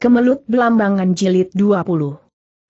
Kemelut Belambangan Jilid 20.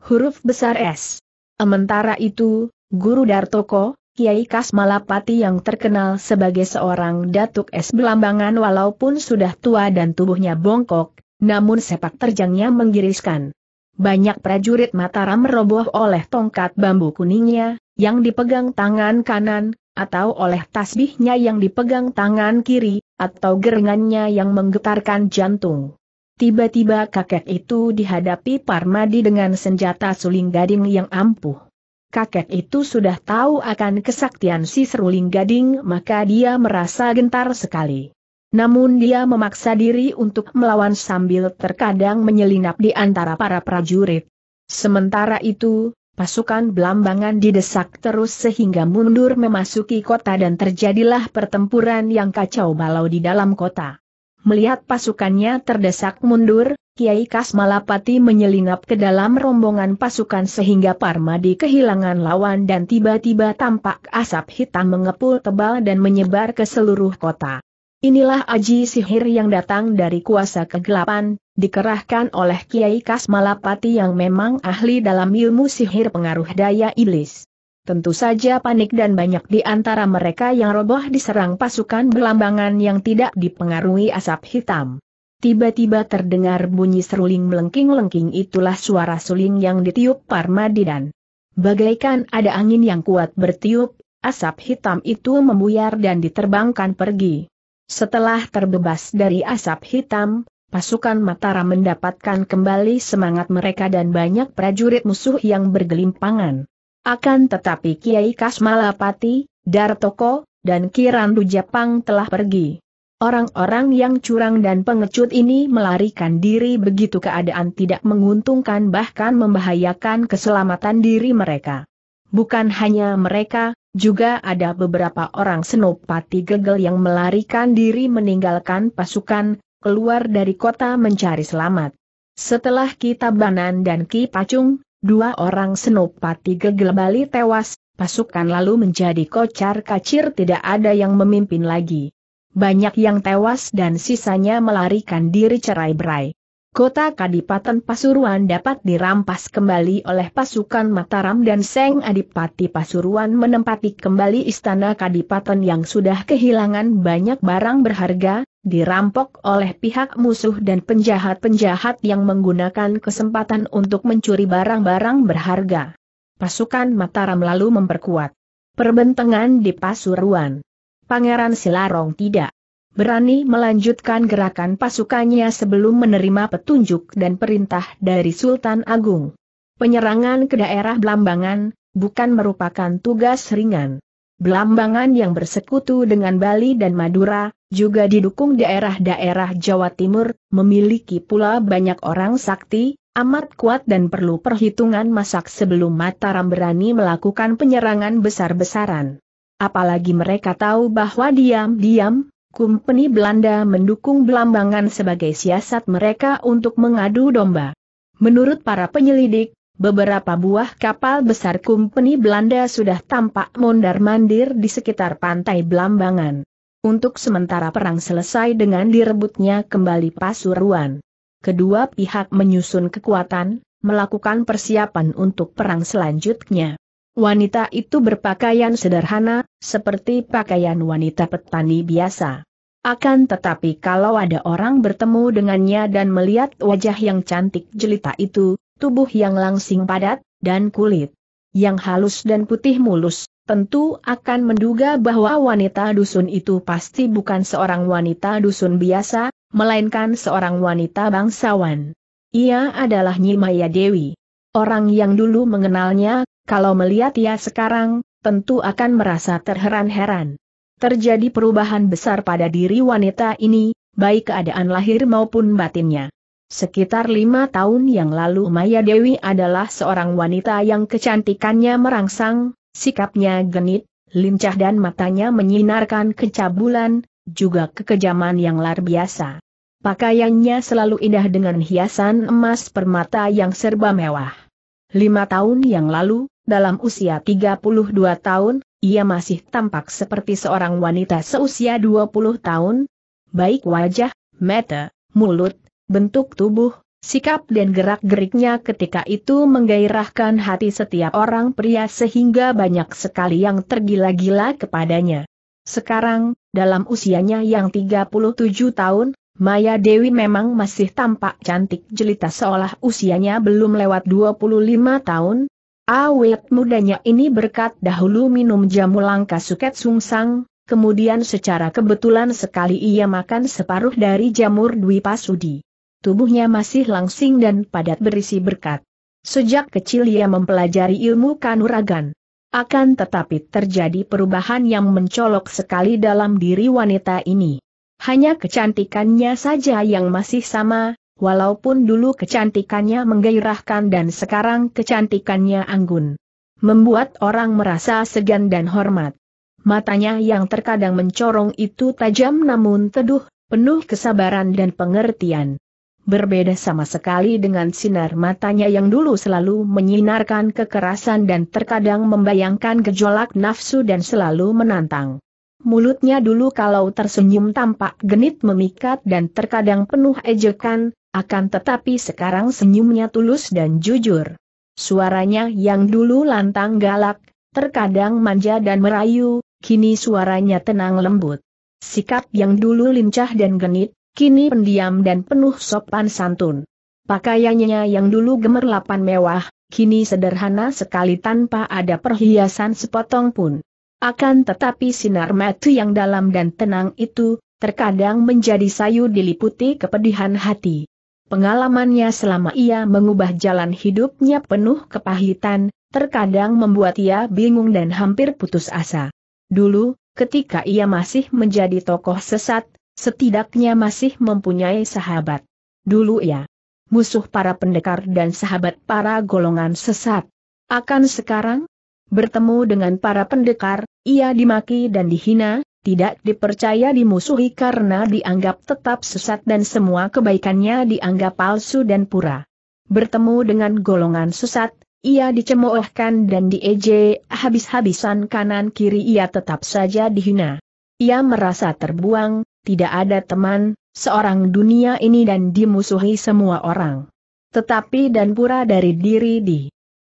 Huruf besar S. Sementara itu, Guru Dartoko, Kiai Kasmalapati yang terkenal sebagai seorang datuk S Belambangan walaupun sudah tua dan tubuhnya bongkok, namun sepak terjangnya menggiriskan. Banyak prajurit Mataram meroboh oleh tongkat bambu kuningnya, yang dipegang tangan kanan, atau oleh tasbihnya yang dipegang tangan kiri, atau gerengannya yang menggetarkan jantung. Tiba-tiba kakek itu dihadapi Parmadi dengan senjata suling gading yang ampuh. Kakek itu sudah tahu akan kesaktian si seruling gading maka dia merasa gentar sekali. Namun dia memaksa diri untuk melawan sambil terkadang menyelinap di antara para prajurit. Sementara itu, pasukan belambangan didesak terus sehingga mundur memasuki kota dan terjadilah pertempuran yang kacau balau di dalam kota. Melihat pasukannya terdesak mundur, Kiai Kasmalapati menyelinap ke dalam rombongan pasukan sehingga Parmadi kehilangan lawan dan tiba-tiba tampak asap hitam mengepul tebal dan menyebar ke seluruh kota. Inilah aji sihir yang datang dari kuasa kegelapan, dikerahkan oleh Kiai Kasmalapati yang memang ahli dalam ilmu sihir pengaruh daya iblis. Tentu saja panik dan banyak di antara mereka yang roboh diserang pasukan belambangan yang tidak dipengaruhi asap hitam. Tiba-tiba terdengar bunyi seruling melengking-lengking itulah suara suling yang ditiup Parmadi dan bagaikan ada angin yang kuat bertiup, asap hitam itu membuyar dan diterbangkan pergi. Setelah terbebas dari asap hitam, pasukan Mataram mendapatkan kembali semangat mereka dan banyak prajurit musuh yang bergelimpangan. Akan tetapi Kiai Kasmalapati, Dartoko, dan Kirandu Japang telah pergi. Orang-orang yang curang dan pengecut ini melarikan diri begitu keadaan tidak menguntungkan bahkan membahayakan keselamatan diri mereka. Bukan hanya mereka, juga ada beberapa orang senopati gegel yang melarikan diri meninggalkan pasukan, keluar dari kota mencari selamat. Setelah Ki Tabanan dan Ki Pacung, Dua orang senopati gegelbali tewas, pasukan lalu menjadi kocar kacir tidak ada yang memimpin lagi. Banyak yang tewas dan sisanya melarikan diri cerai-berai. Kota Kadipaten Pasuruan dapat dirampas kembali oleh pasukan Mataram dan Seng Adipati Pasuruan menempati kembali istana Kadipaten yang sudah kehilangan banyak barang berharga, dirampok oleh pihak musuh dan penjahat-penjahat yang menggunakan kesempatan untuk mencuri barang-barang berharga. Pasukan Mataram lalu memperkuat perbentangan di Pasuruan. Pangeran Silarong tidak berani melanjutkan gerakan pasukannya sebelum menerima petunjuk dan perintah dari Sultan Agung. Penyerangan ke daerah Blambangan, bukan merupakan tugas ringan. Blambangan yang bersekutu dengan Bali dan Madura, juga didukung daerah-daerah Jawa Timur, memiliki pula banyak orang sakti, amat kuat dan perlu perhitungan masak sebelum Mataram berani melakukan penyerangan besar-besaran. Apalagi mereka tahu bahwa diam-diam, Kumpeni Belanda mendukung Belambangan sebagai siasat mereka untuk mengadu domba. Menurut para penyelidik, beberapa buah kapal besar Kumpeni Belanda sudah tampak mondar-mandir di sekitar pantai Belambangan. Untuk sementara perang selesai dengan direbutnya kembali Pasuruan. Kedua pihak menyusun kekuatan, melakukan persiapan untuk perang selanjutnya. Wanita itu berpakaian sederhana, seperti pakaian wanita petani biasa. Akan tetapi kalau ada orang bertemu dengannya dan melihat wajah yang cantik jelita itu, tubuh yang langsing padat, dan kulit yang halus dan putih mulus, tentu akan menduga bahwa wanita dusun itu pasti bukan seorang wanita dusun biasa, melainkan seorang wanita bangsawan. Ia adalah Nyimaya Dewi. Orang yang dulu mengenalnya kalau melihat ia sekarang, tentu akan merasa terheran-heran. Terjadi perubahan besar pada diri wanita ini, baik keadaan lahir maupun batinnya. Sekitar lima tahun yang lalu Maya Dewi adalah seorang wanita yang kecantikannya merangsang, sikapnya genit, lincah dan matanya menyinarkan kecabulan, juga kekejaman yang luar biasa. Pakaiannya selalu indah dengan hiasan emas permata yang serba mewah. Lima tahun yang lalu, dalam usia 32 tahun, ia masih tampak seperti seorang wanita seusia 20 tahun, baik wajah, mata, mulut, bentuk tubuh, sikap dan gerak-geriknya ketika itu menggairahkan hati setiap orang pria sehingga banyak sekali yang tergila-gila kepadanya. Sekarang, dalam usianya yang 37 tahun, Maya Dewi memang masih tampak cantik jelita seolah usianya belum lewat 25 tahun, Awet mudanya ini berkat dahulu minum jamu langka suket sungsang, kemudian secara kebetulan sekali ia makan separuh dari jamur Dwi Pasudi. Tubuhnya masih langsing dan padat berisi berkat. Sejak kecil ia mempelajari ilmu kanuragan. Akan tetapi terjadi perubahan yang mencolok sekali dalam diri wanita ini. Hanya kecantikannya saja yang masih sama, walaupun dulu kecantikannya menggairahkan dan sekarang kecantikannya anggun. Membuat orang merasa segan dan hormat. Matanya yang terkadang mencorong itu tajam namun teduh, penuh kesabaran dan pengertian. Berbeda sama sekali dengan sinar matanya yang dulu selalu menyinarkan kekerasan dan terkadang membayangkan gejolak nafsu dan selalu menantang. Mulutnya dulu kalau tersenyum tampak genit memikat dan terkadang penuh ejekan, akan tetapi sekarang senyumnya tulus dan jujur. Suaranya yang dulu lantang galak, terkadang manja dan merayu, kini suaranya tenang lembut. Sikap yang dulu lincah dan genit, kini pendiam dan penuh sopan santun. Pakaiannya yang dulu gemerlapan mewah, kini sederhana sekali tanpa ada perhiasan sepotong pun. Akan tetapi sinar mata yang dalam dan tenang itu, terkadang menjadi sayu diliputi kepedihan hati. Pengalamannya selama ia mengubah jalan hidupnya penuh kepahitan, terkadang membuat ia bingung dan hampir putus asa. Dulu, ketika ia masih menjadi tokoh sesat, setidaknya masih mempunyai sahabat. Dulu ia musuh para pendekar dan sahabat para golongan sesat. Akan sekarang, bertemu dengan para pendekar, ia dimaki dan dihina, tidak dipercaya dimusuhi karena dianggap tetap sesat dan semua kebaikannya dianggap palsu dan pura. Bertemu dengan golongan sesat, ia dicemoohkan dan dieje, habis-habisan kanan-kiri ia tetap saja dihina. Ia merasa terbuang, tidak ada teman, seorang dunia ini dan dimusuhi semua orang. Tetapi dan pura dari diri di.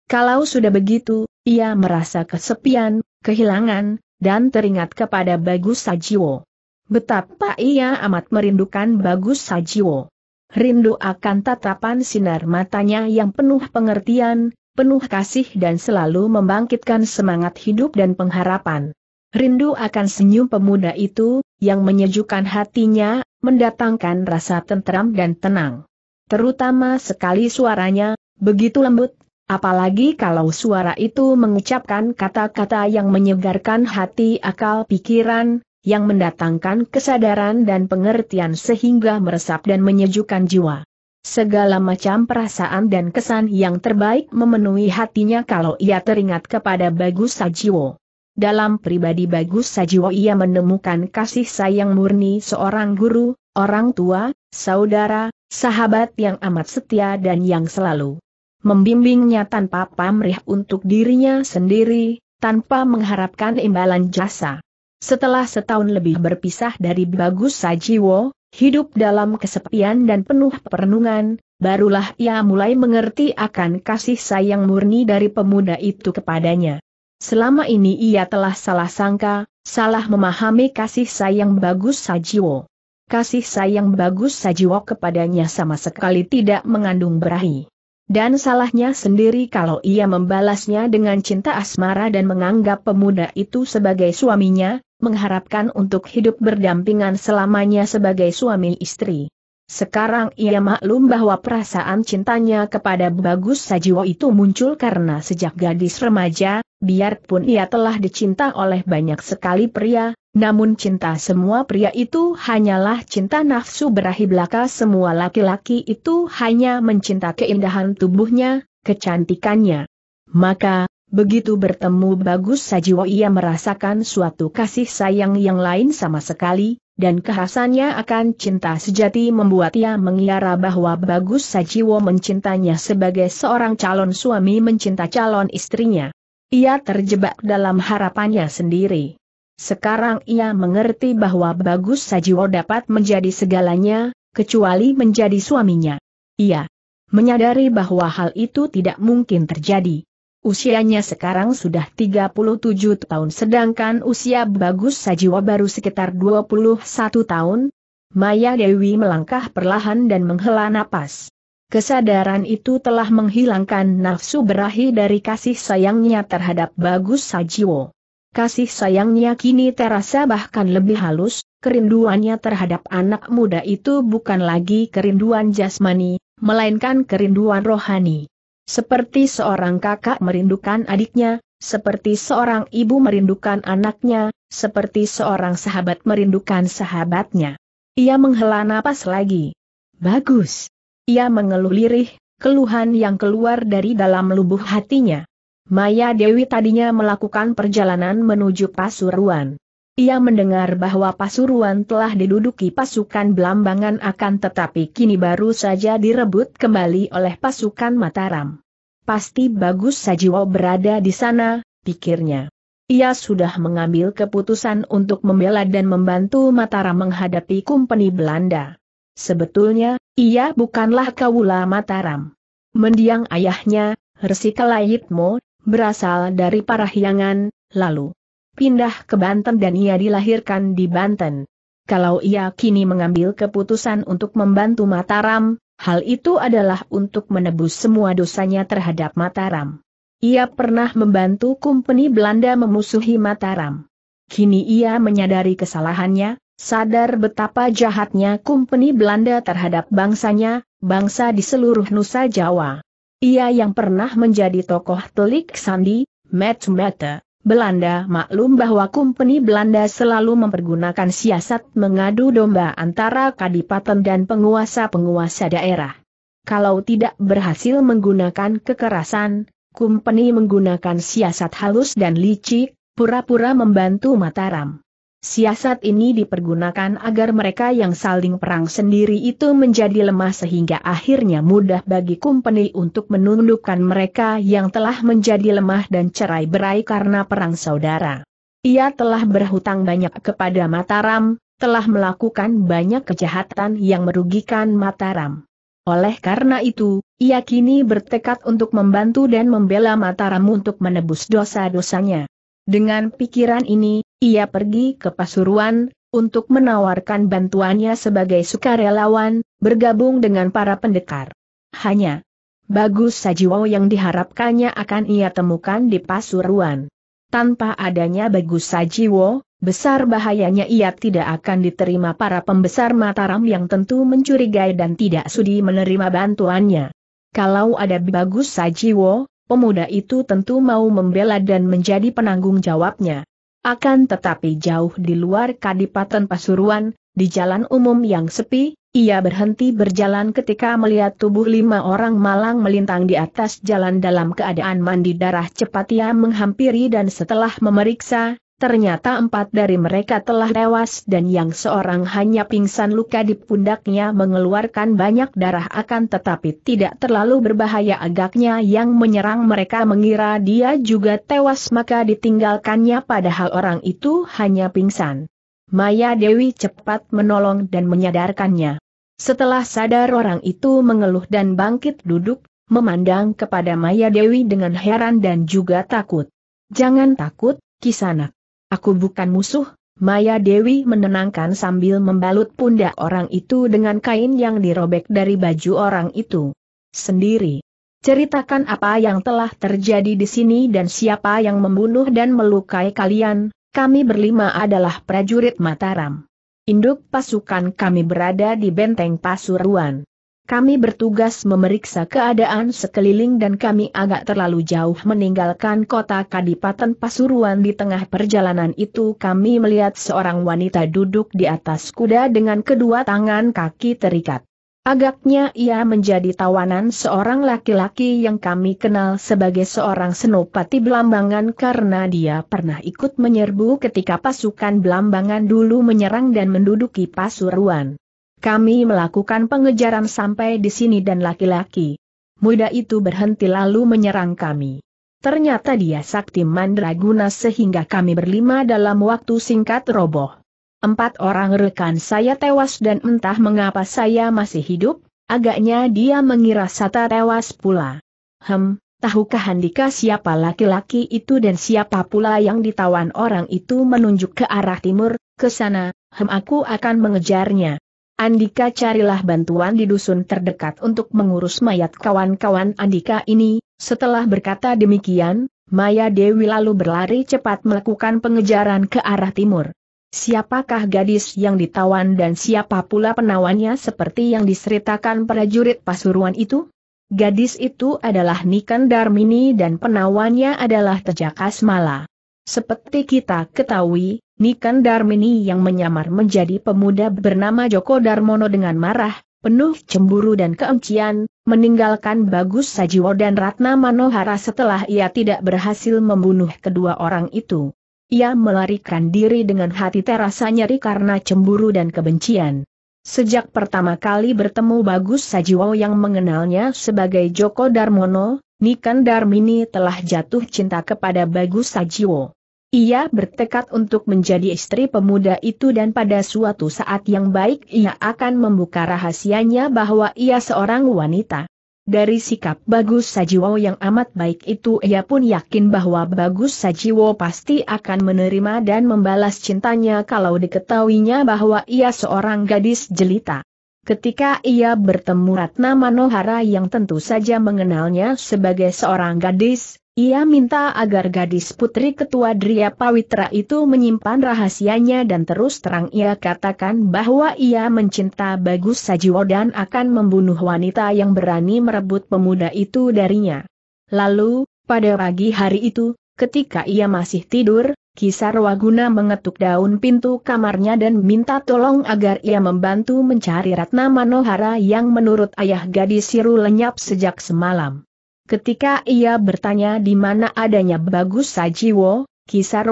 Kalau sudah begitu, ia merasa kesepian, kehilangan, dan teringat kepada Bagus Sajiwo. Betapa ia amat merindukan Bagus Sajiwo. Rindu akan tatapan sinar matanya yang penuh pengertian, penuh kasih dan selalu membangkitkan semangat hidup dan pengharapan. Rindu akan senyum pemuda itu, yang menyejukkan hatinya, mendatangkan rasa tenteram dan tenang. Terutama sekali suaranya, begitu lembut, Apalagi kalau suara itu mengucapkan kata-kata yang menyegarkan hati akal pikiran, yang mendatangkan kesadaran dan pengertian sehingga meresap dan menyejukkan jiwa. Segala macam perasaan dan kesan yang terbaik memenuhi hatinya kalau ia teringat kepada Bagus Sajiwo. Dalam pribadi Bagus Sajiwo ia menemukan kasih sayang murni seorang guru, orang tua, saudara, sahabat yang amat setia dan yang selalu membimbingnya tanpa pamrih untuk dirinya sendiri, tanpa mengharapkan imbalan jasa. Setelah setahun lebih berpisah dari Bagus Sajiwo, hidup dalam kesepian dan penuh perenungan, barulah ia mulai mengerti akan kasih sayang murni dari pemuda itu kepadanya. Selama ini ia telah salah sangka, salah memahami kasih sayang Bagus Sajiwo. Kasih sayang Bagus Sajiwo kepadanya sama sekali tidak mengandung berahi. Dan salahnya sendiri kalau ia membalasnya dengan cinta asmara dan menganggap pemuda itu sebagai suaminya, mengharapkan untuk hidup berdampingan selamanya sebagai suami istri. Sekarang ia maklum bahwa perasaan cintanya kepada Bagus Sajiwo itu muncul karena sejak gadis remaja, biarpun ia telah dicinta oleh banyak sekali pria, namun cinta semua pria itu hanyalah cinta nafsu berahi belaka semua laki-laki itu hanya mencinta keindahan tubuhnya, kecantikannya. Maka, begitu bertemu Bagus sajiwa ia merasakan suatu kasih sayang yang lain sama sekali, dan kehasannya akan cinta sejati membuat ia mengiara bahwa Bagus sajiwa mencintanya sebagai seorang calon suami mencinta calon istrinya. Ia terjebak dalam harapannya sendiri. Sekarang ia mengerti bahwa Bagus Sajiwo dapat menjadi segalanya, kecuali menjadi suaminya. Ia menyadari bahwa hal itu tidak mungkin terjadi. Usianya sekarang sudah 37 tahun sedangkan usia Bagus Sajiwo baru sekitar 21 tahun. Maya Dewi melangkah perlahan dan menghela napas. Kesadaran itu telah menghilangkan nafsu berahi dari kasih sayangnya terhadap Bagus Sajiwo kasih sayangnya kini terasa bahkan lebih halus, kerinduannya terhadap anak muda itu bukan lagi kerinduan jasmani, melainkan kerinduan rohani. Seperti seorang kakak merindukan adiknya, seperti seorang ibu merindukan anaknya, seperti seorang sahabat merindukan sahabatnya. Ia menghela napas lagi. Bagus. Ia mengeluh lirih, keluhan yang keluar dari dalam lubuk hatinya. Maya Dewi tadinya melakukan perjalanan menuju Pasuruan. Ia mendengar bahwa Pasuruan telah diduduki pasukan Belambangan akan tetapi kini baru saja direbut kembali oleh pasukan Mataram. Pasti bagus Sajiwo berada di sana, pikirnya. Ia sudah mengambil keputusan untuk membela dan membantu Mataram menghadapi kumpeni Belanda. Sebetulnya, ia bukanlah kawula Mataram. Mendiang ayahnya, Resi Kelayitmo berasal dari Parahyangan, lalu pindah ke Banten dan ia dilahirkan di Banten. Kalau ia kini mengambil keputusan untuk membantu Mataram, hal itu adalah untuk menebus semua dosanya terhadap Mataram. Ia pernah membantu kumpeni Belanda memusuhi Mataram. Kini ia menyadari kesalahannya, sadar betapa jahatnya kumpeni Belanda terhadap bangsanya, bangsa di seluruh Nusa Jawa. Ia yang pernah menjadi tokoh telik sandi, Matt Mata, Belanda maklum bahwa kumpeni Belanda selalu mempergunakan siasat mengadu domba antara kadipaten dan penguasa-penguasa daerah. Kalau tidak berhasil menggunakan kekerasan, kumpeni menggunakan siasat halus dan licik, pura-pura membantu Mataram. Siasat ini dipergunakan agar mereka yang saling perang sendiri itu menjadi lemah sehingga akhirnya mudah bagi Kumpeni untuk menundukkan mereka yang telah menjadi lemah dan cerai berai karena perang saudara. Ia telah berhutang banyak kepada Mataram, telah melakukan banyak kejahatan yang merugikan Mataram. Oleh karena itu, ia kini bertekad untuk membantu dan membela Mataram untuk menebus dosa-dosanya. Dengan pikiran ini, ia pergi ke Pasuruan, untuk menawarkan bantuannya sebagai sukarelawan, bergabung dengan para pendekar. Hanya Bagus Sajiwo yang diharapkannya akan ia temukan di Pasuruan. Tanpa adanya Bagus Sajiwo, besar bahayanya ia tidak akan diterima para pembesar Mataram yang tentu mencurigai dan tidak sudi menerima bantuannya. Kalau ada Bagus Sajiwo, pemuda itu tentu mau membela dan menjadi penanggung jawabnya. Akan tetapi jauh di luar kadipaten Pasuruan, di jalan umum yang sepi, ia berhenti berjalan ketika melihat tubuh lima orang malang melintang di atas jalan dalam keadaan mandi darah cepat ia menghampiri dan setelah memeriksa, Ternyata empat dari mereka telah tewas dan yang seorang hanya pingsan luka di pundaknya mengeluarkan banyak darah akan tetapi tidak terlalu berbahaya agaknya yang menyerang mereka mengira dia juga tewas maka ditinggalkannya padahal orang itu hanya pingsan. Maya Dewi cepat menolong dan menyadarkannya. Setelah sadar orang itu mengeluh dan bangkit duduk, memandang kepada Maya Dewi dengan heran dan juga takut. Jangan takut, Kisanak. Aku bukan musuh, Maya Dewi menenangkan sambil membalut pundak orang itu dengan kain yang dirobek dari baju orang itu. Sendiri. Ceritakan apa yang telah terjadi di sini dan siapa yang membunuh dan melukai kalian, kami berlima adalah prajurit Mataram. Induk pasukan kami berada di benteng Pasuruan. Kami bertugas memeriksa keadaan sekeliling dan kami agak terlalu jauh meninggalkan kota Kadipaten Pasuruan di tengah perjalanan itu kami melihat seorang wanita duduk di atas kuda dengan kedua tangan kaki terikat. Agaknya ia menjadi tawanan seorang laki-laki yang kami kenal sebagai seorang senopati Belambangan karena dia pernah ikut menyerbu ketika pasukan Belambangan dulu menyerang dan menduduki Pasuruan. Kami melakukan pengejaran sampai di sini dan laki-laki. Muda itu berhenti lalu menyerang kami. Ternyata dia sakti mandraguna sehingga kami berlima dalam waktu singkat roboh. Empat orang rekan saya tewas dan entah mengapa saya masih hidup, agaknya dia mengira Sata tewas pula. Hem, tahukah Handika siapa laki-laki itu dan siapa pula yang ditawan orang itu menunjuk ke arah timur, ke sana, hem aku akan mengejarnya. Andika carilah bantuan di dusun terdekat untuk mengurus mayat kawan-kawan Andika ini, setelah berkata demikian, Maya Dewi lalu berlari cepat melakukan pengejaran ke arah timur. Siapakah gadis yang ditawan dan siapa pula penawannya seperti yang diseritakan prajurit Pasuruan itu? Gadis itu adalah Niken Darmini dan penawannya adalah Tejakas Mala. Seperti kita ketahui, Nikan Darmini yang menyamar menjadi pemuda bernama Joko Darmono dengan marah, penuh cemburu dan kebencian, meninggalkan Bagus Sajiwo dan Ratna Manohara setelah ia tidak berhasil membunuh kedua orang itu. Ia melarikan diri dengan hati terasa nyeri karena cemburu dan kebencian. Sejak pertama kali bertemu Bagus Sajiwo yang mengenalnya sebagai Joko Darmono, Nikan Darmini telah jatuh cinta kepada Bagus Sajiwo. Ia bertekad untuk menjadi istri pemuda itu dan pada suatu saat yang baik ia akan membuka rahasianya bahwa ia seorang wanita. Dari sikap Bagus Sajiwo yang amat baik itu ia pun yakin bahwa Bagus Sajiwo pasti akan menerima dan membalas cintanya kalau diketahuinya bahwa ia seorang gadis jelita. Ketika ia bertemu Ratna Manohara yang tentu saja mengenalnya sebagai seorang gadis, ia minta agar gadis putri ketua Dria Pawitra itu menyimpan rahasianya dan terus terang ia katakan bahwa ia mencinta Bagus Sajiwo dan akan membunuh wanita yang berani merebut pemuda itu darinya. Lalu, pada pagi hari itu, ketika ia masih tidur, Kisar Waguna mengetuk daun pintu kamarnya dan minta tolong agar ia membantu mencari Ratna Manohara yang menurut ayah gadis Siru lenyap sejak semalam. Ketika ia bertanya di mana adanya Bagus Sajiwo,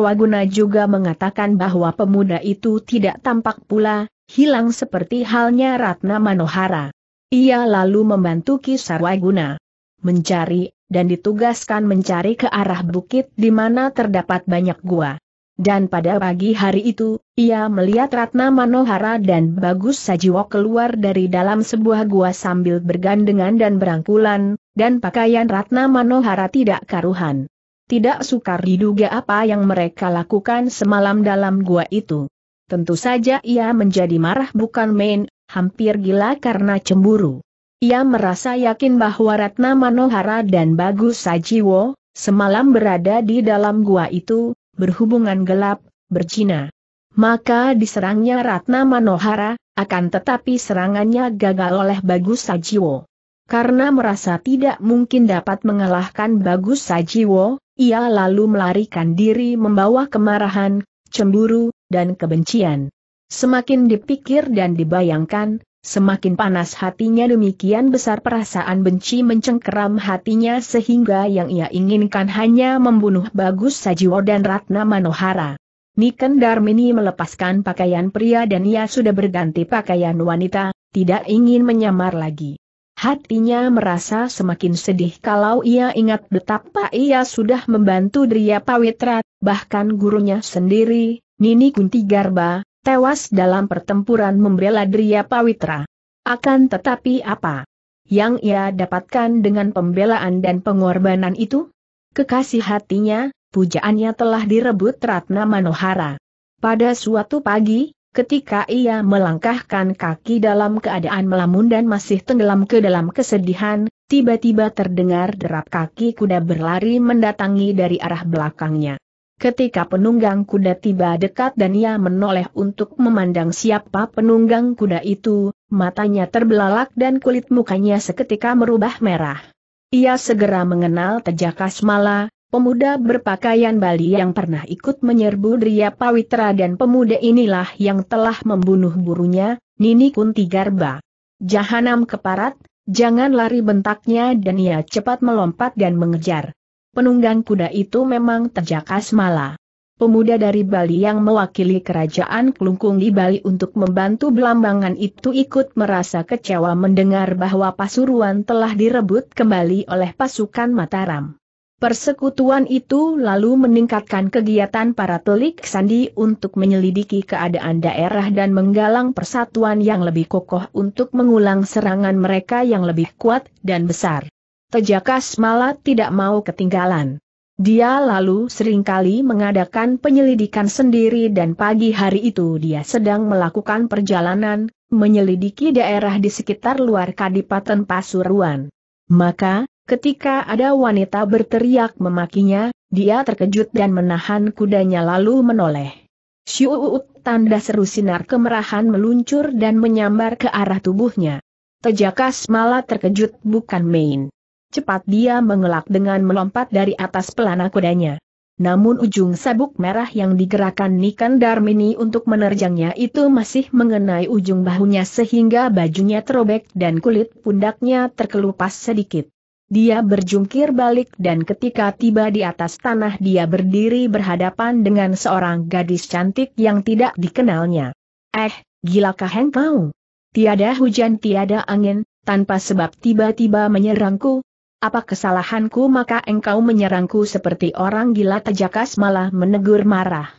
Waguna juga mengatakan bahwa pemuda itu tidak tampak pula, hilang seperti halnya Ratna Manohara. Ia lalu membantu Waguna mencari, dan ditugaskan mencari ke arah bukit di mana terdapat banyak gua. Dan pada pagi hari itu, ia melihat Ratna Manohara dan Bagus Sajiwo keluar dari dalam sebuah gua sambil bergandengan dan berangkulan, dan pakaian Ratna Manohara tidak karuhan. Tidak sukar diduga apa yang mereka lakukan semalam dalam gua itu. Tentu saja ia menjadi marah bukan main, hampir gila karena cemburu. Ia merasa yakin bahwa Ratna Manohara dan Bagus Sajiwo, semalam berada di dalam gua itu, berhubungan gelap, bercina. Maka diserangnya Ratna Manohara, akan tetapi serangannya gagal oleh Bagus Sajiwo. Karena merasa tidak mungkin dapat mengalahkan Bagus Sajiwo, ia lalu melarikan diri membawa kemarahan, cemburu, dan kebencian. Semakin dipikir dan dibayangkan, semakin panas hatinya demikian besar perasaan benci mencengkeram hatinya sehingga yang ia inginkan hanya membunuh Bagus Sajiwo dan Ratna Manohara. Niken Darmini melepaskan pakaian pria dan ia sudah berganti pakaian wanita, tidak ingin menyamar lagi. Hatinya merasa semakin sedih kalau ia ingat betapa ia sudah membantu Dria Pawitra, bahkan gurunya sendiri, Nini Kunti Garba, tewas dalam pertempuran membela Dria Pawitra. Akan tetapi apa yang ia dapatkan dengan pembelaan dan pengorbanan itu? Kekasih hatinya, pujaannya telah direbut Ratna Manohara. Pada suatu pagi, Ketika ia melangkahkan kaki dalam keadaan melamun dan masih tenggelam ke dalam kesedihan, tiba-tiba terdengar derap kaki kuda berlari mendatangi dari arah belakangnya. Ketika penunggang kuda tiba dekat dan ia menoleh untuk memandang siapa penunggang kuda itu, matanya terbelalak dan kulit mukanya seketika merubah merah. Ia segera mengenal Tejakas Mala, Pemuda berpakaian Bali yang pernah ikut menyerbu Dria Pawitra dan pemuda inilah yang telah membunuh gurunya, Nini Kunti Garba. Jahanam keparat, jangan lari bentaknya dan ia cepat melompat dan mengejar. Penunggang kuda itu memang terjakas malah. Pemuda dari Bali yang mewakili kerajaan Kelungkung di Bali untuk membantu Belambangan itu ikut merasa kecewa mendengar bahwa Pasuruan telah direbut kembali oleh pasukan Mataram. Persekutuan itu lalu meningkatkan kegiatan para telik sandi untuk menyelidiki keadaan daerah dan menggalang persatuan yang lebih kokoh untuk mengulang serangan mereka yang lebih kuat dan besar. Tejakas malah tidak mau ketinggalan. Dia lalu seringkali mengadakan penyelidikan sendiri dan pagi hari itu dia sedang melakukan perjalanan, menyelidiki daerah di sekitar luar Kadipaten Pasuruan. Maka, Ketika ada wanita berteriak memakinya, dia terkejut dan menahan kudanya lalu menoleh. Syuut tanda seru sinar kemerahan meluncur dan menyambar ke arah tubuhnya. Tejakas malah terkejut bukan main. Cepat dia mengelak dengan melompat dari atas pelana kudanya. Namun ujung sabuk merah yang digerakkan Nikan Darmini untuk menerjangnya itu masih mengenai ujung bahunya sehingga bajunya terobek dan kulit pundaknya terkelupas sedikit. Dia berjungkir balik dan ketika tiba di atas tanah dia berdiri berhadapan dengan seorang gadis cantik yang tidak dikenalnya. Eh, gilakah engkau? Tiada hujan tiada angin, tanpa sebab tiba-tiba menyerangku, apa kesalahanku maka engkau menyerangku seperti orang gila tajakas malah menegur marah.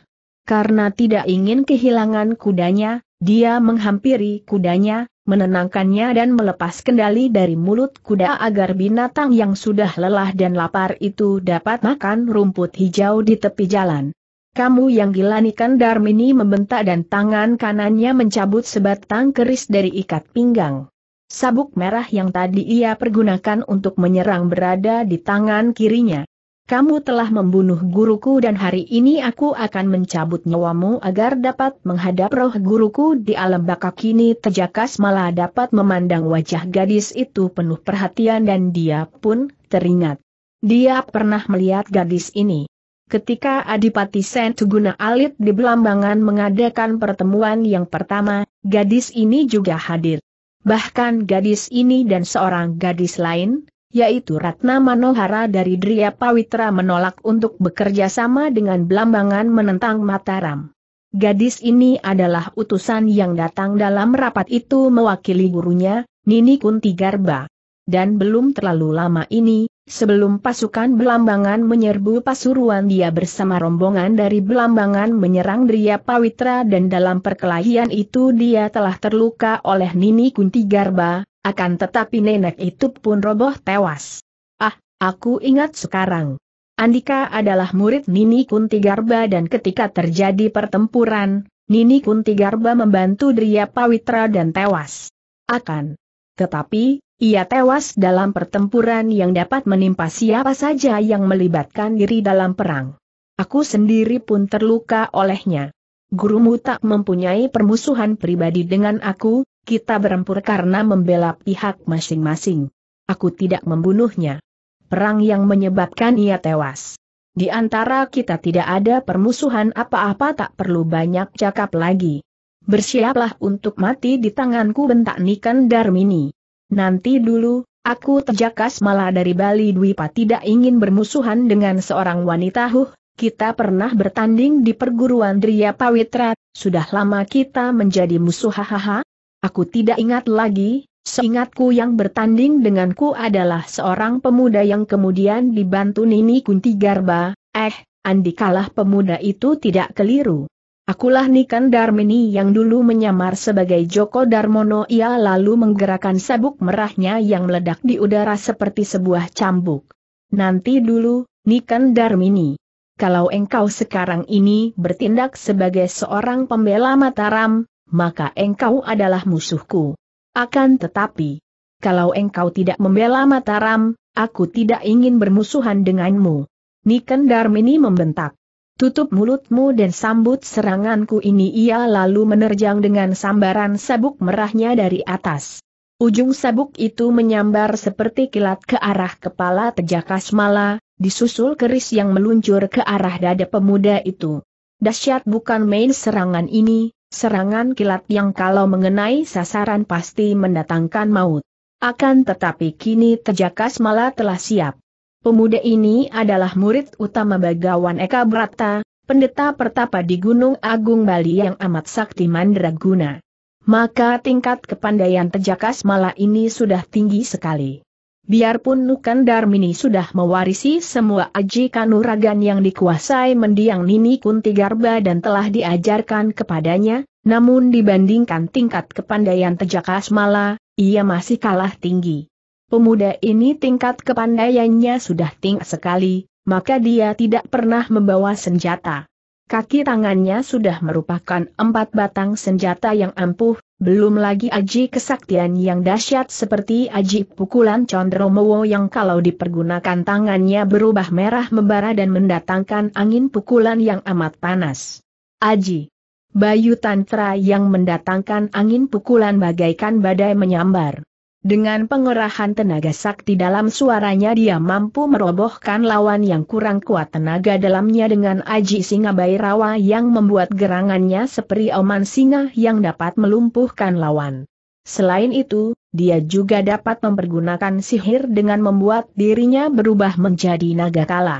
Karena tidak ingin kehilangan kudanya, dia menghampiri kudanya, menenangkannya dan melepas kendali dari mulut kuda agar binatang yang sudah lelah dan lapar itu dapat makan rumput hijau di tepi jalan. Kamu yang gila nikan Darmini membentak dan tangan kanannya mencabut sebatang keris dari ikat pinggang. Sabuk merah yang tadi ia pergunakan untuk menyerang berada di tangan kirinya kamu telah membunuh guruku dan hari ini aku akan mencabut nyawamu agar dapat menghadap roh guruku di alam baka kini tejakas malah dapat memandang wajah gadis itu penuh perhatian dan dia pun teringat. Dia pernah melihat gadis ini. Ketika Adipati Sen Tuguna Alit di Belambangan mengadakan pertemuan yang pertama, gadis ini juga hadir. Bahkan gadis ini dan seorang gadis lain, yaitu Ratna Manohara dari Dria Pawitra menolak untuk bekerja sama dengan Belambangan menentang Mataram. Gadis ini adalah utusan yang datang dalam rapat itu mewakili gurunya, Nini Kunti Garba. Dan belum terlalu lama ini, sebelum pasukan Belambangan menyerbu Pasuruan dia bersama rombongan dari Belambangan menyerang Dria Pawitra dan dalam perkelahian itu dia telah terluka oleh Nini Kunti Garba, akan tetapi nenek itu pun roboh tewas. Ah, aku ingat sekarang. Andika adalah murid Nini Kunti Garba dan ketika terjadi pertempuran, Nini Kunti Garba membantu Dria Pawitra dan tewas. Akan. Tetapi, ia tewas dalam pertempuran yang dapat menimpa siapa saja yang melibatkan diri dalam perang. Aku sendiri pun terluka olehnya. Gurumu tak mempunyai permusuhan pribadi dengan aku, kita berempur karena membela pihak masing-masing. Aku tidak membunuhnya. Perang yang menyebabkan ia tewas. Di antara kita tidak ada permusuhan apa-apa tak perlu banyak cakap lagi. Bersiaplah untuk mati di tanganku bentak Nikan Darmini. Nanti dulu, aku terjakas malah dari Bali Dwipa tidak ingin bermusuhan dengan seorang wanita huh, kita pernah bertanding di perguruan Dria Pawitra, sudah lama kita menjadi musuh hahaha, Aku tidak ingat lagi, seingatku yang bertanding denganku adalah seorang pemuda yang kemudian dibantu Nini Kunti Garba, eh, andikalah pemuda itu tidak keliru. Akulah Nikan Darmini yang dulu menyamar sebagai Joko Darmono ia lalu menggerakkan sabuk merahnya yang meledak di udara seperti sebuah cambuk. Nanti dulu, Nikan Darmini. Kalau engkau sekarang ini bertindak sebagai seorang pembela Mataram, maka engkau adalah musuhku. Akan tetapi, kalau engkau tidak membela Mataram, aku tidak ingin bermusuhan denganmu. Niken Darmini membentak. Tutup mulutmu dan sambut seranganku ini ia lalu menerjang dengan sambaran sabuk merahnya dari atas. Ujung sabuk itu menyambar seperti kilat ke arah kepala Tejakas Mala, disusul keris yang meluncur ke arah dada pemuda itu. Dasyat bukan main serangan ini, Serangan kilat yang kalau mengenai sasaran pasti mendatangkan maut. Akan tetapi kini Tejakas malah telah siap. Pemuda ini adalah murid utama Bagawan Eka Brata, pendeta pertapa di Gunung Agung Bali yang amat sakti mandraguna. Maka tingkat kepandaian Tejakas malah ini sudah tinggi sekali. Biarpun Nukan Darmini sudah mewarisi semua aji kanuragan yang dikuasai mendiang Nini Kunti Garba dan telah diajarkan kepadanya, namun dibandingkan tingkat kepandaian Tejaka Asmala, ia masih kalah tinggi. Pemuda ini tingkat kepandaiannya sudah tinggi sekali, maka dia tidak pernah membawa senjata. Kaki tangannya sudah merupakan empat batang senjata yang ampuh, belum lagi aji kesaktian yang dahsyat seperti aji pukulan Condromowo yang kalau dipergunakan tangannya berubah merah membara dan mendatangkan angin pukulan yang amat panas. Aji Bayu Tantra yang mendatangkan angin pukulan bagaikan badai menyambar. Dengan pengerahan tenaga sakti dalam suaranya dia mampu merobohkan lawan yang kurang kuat tenaga dalamnya dengan aji singa bairawa yang membuat gerangannya seperti oman singa yang dapat melumpuhkan lawan. Selain itu, dia juga dapat mempergunakan sihir dengan membuat dirinya berubah menjadi naga kala.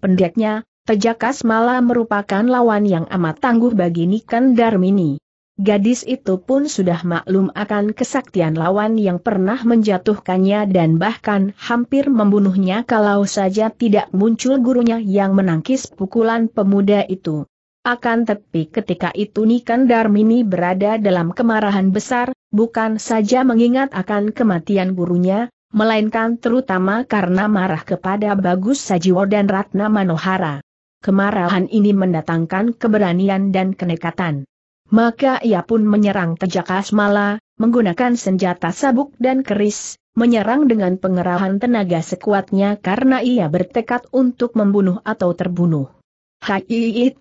Pendeknya, Tejakas Mala merupakan lawan yang amat tangguh bagi Niken Darmini. Gadis itu pun sudah maklum akan kesaktian lawan yang pernah menjatuhkannya dan bahkan hampir membunuhnya kalau saja tidak muncul gurunya yang menangkis pukulan pemuda itu. Akan tepi ketika itu Nikan Darmini berada dalam kemarahan besar, bukan saja mengingat akan kematian gurunya, melainkan terutama karena marah kepada Bagus Sajiwo dan Ratna Manohara. Kemarahan ini mendatangkan keberanian dan kenekatan. Maka ia pun menyerang Tejakas Mala, menggunakan senjata sabuk dan keris, menyerang dengan pengerahan tenaga sekuatnya karena ia bertekad untuk membunuh atau terbunuh. Hai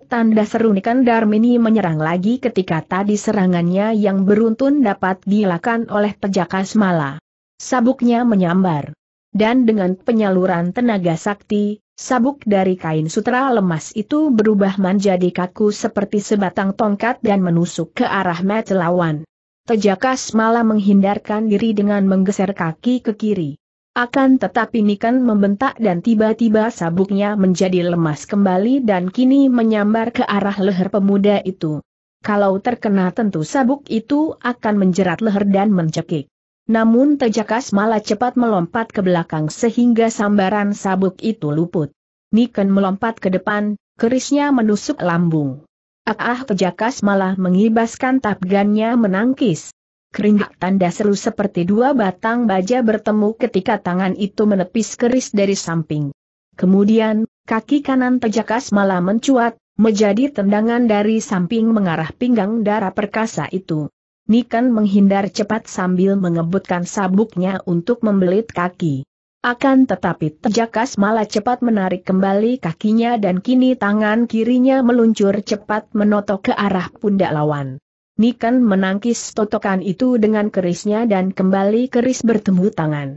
tanda seru Nikan Darmini menyerang lagi ketika tadi serangannya yang beruntun dapat dilakukan oleh Tejakas Mala. Sabuknya menyambar. Dan dengan penyaluran tenaga sakti, Sabuk dari kain sutra lemas itu berubah menjadi kaku seperti sebatang tongkat dan menusuk ke arah mata lawan. Tejakas malah menghindarkan diri dengan menggeser kaki ke kiri. Akan tetapi Nikan membentak dan tiba-tiba sabuknya menjadi lemas kembali dan kini menyambar ke arah leher pemuda itu. Kalau terkena tentu sabuk itu akan menjerat leher dan mencekik. Namun Tejakas malah cepat melompat ke belakang sehingga sambaran sabuk itu luput. Niken melompat ke depan, kerisnya menusuk lambung. Ah, ah Tejakas malah mengibaskan tabgannya menangkis. Keringat tanda seru seperti dua batang baja bertemu ketika tangan itu menepis keris dari samping. Kemudian, kaki kanan tejakas malah mencuat, menjadi tendangan dari samping mengarah pinggang darah perkasa itu. Nikan menghindar cepat sambil mengebutkan sabuknya untuk membelit kaki. Akan tetapi Tejakas malah cepat menarik kembali kakinya dan kini tangan kirinya meluncur cepat menotok ke arah pundak lawan. Nikan menangkis totokan itu dengan kerisnya dan kembali keris bertemu tangan.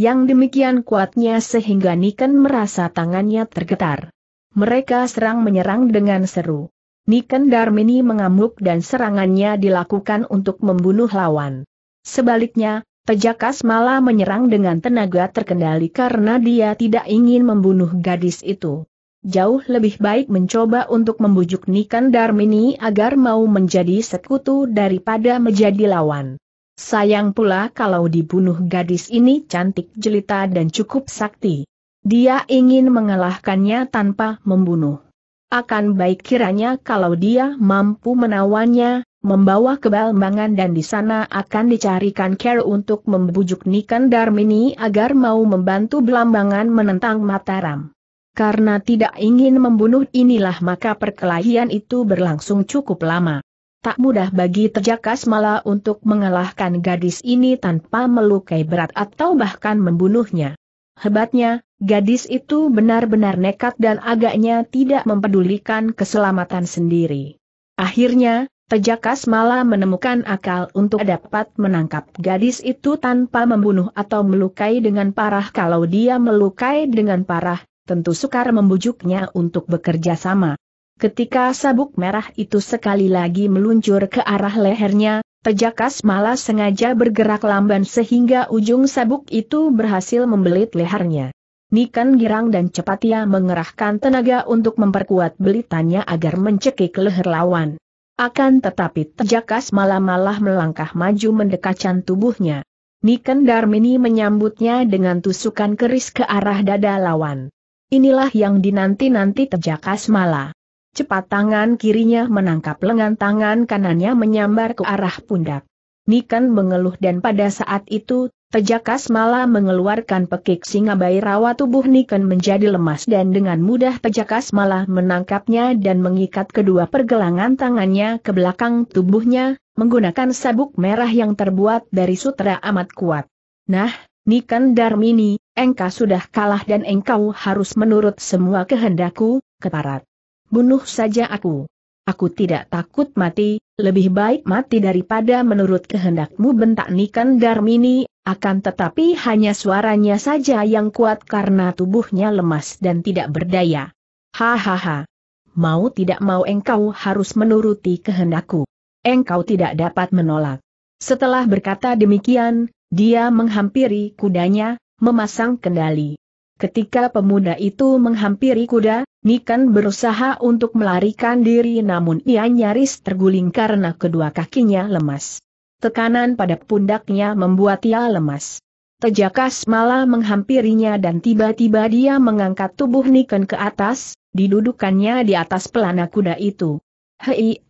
Yang demikian kuatnya sehingga Nikan merasa tangannya tergetar. Mereka serang menyerang dengan seru. Niken Darmini mengamuk dan serangannya dilakukan untuk membunuh lawan. Sebaliknya, Pejakas malah menyerang dengan tenaga terkendali karena dia tidak ingin membunuh gadis itu. Jauh lebih baik mencoba untuk membujuk Niken Darmini agar mau menjadi sekutu daripada menjadi lawan. Sayang pula kalau dibunuh gadis ini cantik jelita dan cukup sakti. Dia ingin mengalahkannya tanpa membunuh. Akan baik kiranya kalau dia mampu menawannya, membawa ke dan di sana akan dicarikan care untuk membujuk Niken Darmini agar mau membantu Belambangan menentang Mataram. Karena tidak ingin membunuh inilah maka perkelahian itu berlangsung cukup lama. Tak mudah bagi Terjakas malah untuk mengalahkan gadis ini tanpa melukai berat atau bahkan membunuhnya. Hebatnya, Gadis itu benar-benar nekat dan agaknya tidak mempedulikan keselamatan sendiri. Akhirnya, Tejakas malah menemukan akal untuk dapat menangkap gadis itu tanpa membunuh atau melukai dengan parah. Kalau dia melukai dengan parah, tentu sukar membujuknya untuk bekerja sama. Ketika sabuk merah itu sekali lagi meluncur ke arah lehernya, Tejakas malah sengaja bergerak lamban sehingga ujung sabuk itu berhasil membelit lehernya. Nikan girang dan cepat ia mengerahkan tenaga untuk memperkuat belitannya agar mencekik leher lawan. Akan tetapi Tejakas malah-malah melangkah maju mendekatkan tubuhnya. Niken Darmini menyambutnya dengan tusukan keris ke arah dada lawan. Inilah yang dinanti-nanti Tejakas malah. Cepat tangan kirinya menangkap lengan tangan kanannya menyambar ke arah pundak. Niken mengeluh dan pada saat itu, Tejakas malah mengeluarkan pekik singa bayi rawa tubuh Niken menjadi lemas dan dengan mudah Tejakas malah menangkapnya dan mengikat kedua pergelangan tangannya ke belakang tubuhnya, menggunakan sabuk merah yang terbuat dari sutra amat kuat. Nah, Niken Darmini, engkau sudah kalah dan engkau harus menurut semua kehendakku, keparat. Bunuh saja aku. Aku tidak takut mati, lebih baik mati daripada menurut kehendakmu bentak Niken Darmini akan tetapi hanya suaranya saja yang kuat karena tubuhnya lemas dan tidak berdaya. Hahaha. Mau tidak mau engkau harus menuruti kehendakku. Engkau tidak dapat menolak. Setelah berkata demikian, dia menghampiri kudanya, memasang kendali. Ketika pemuda itu menghampiri kuda, Nikan berusaha untuk melarikan diri namun ia nyaris terguling karena kedua kakinya lemas tekanan pada pundaknya membuat ia lemas. Tejakas malah menghampirinya dan tiba-tiba dia mengangkat tubuh Niken ke atas, didudukannya di atas pelana kuda itu. Hei,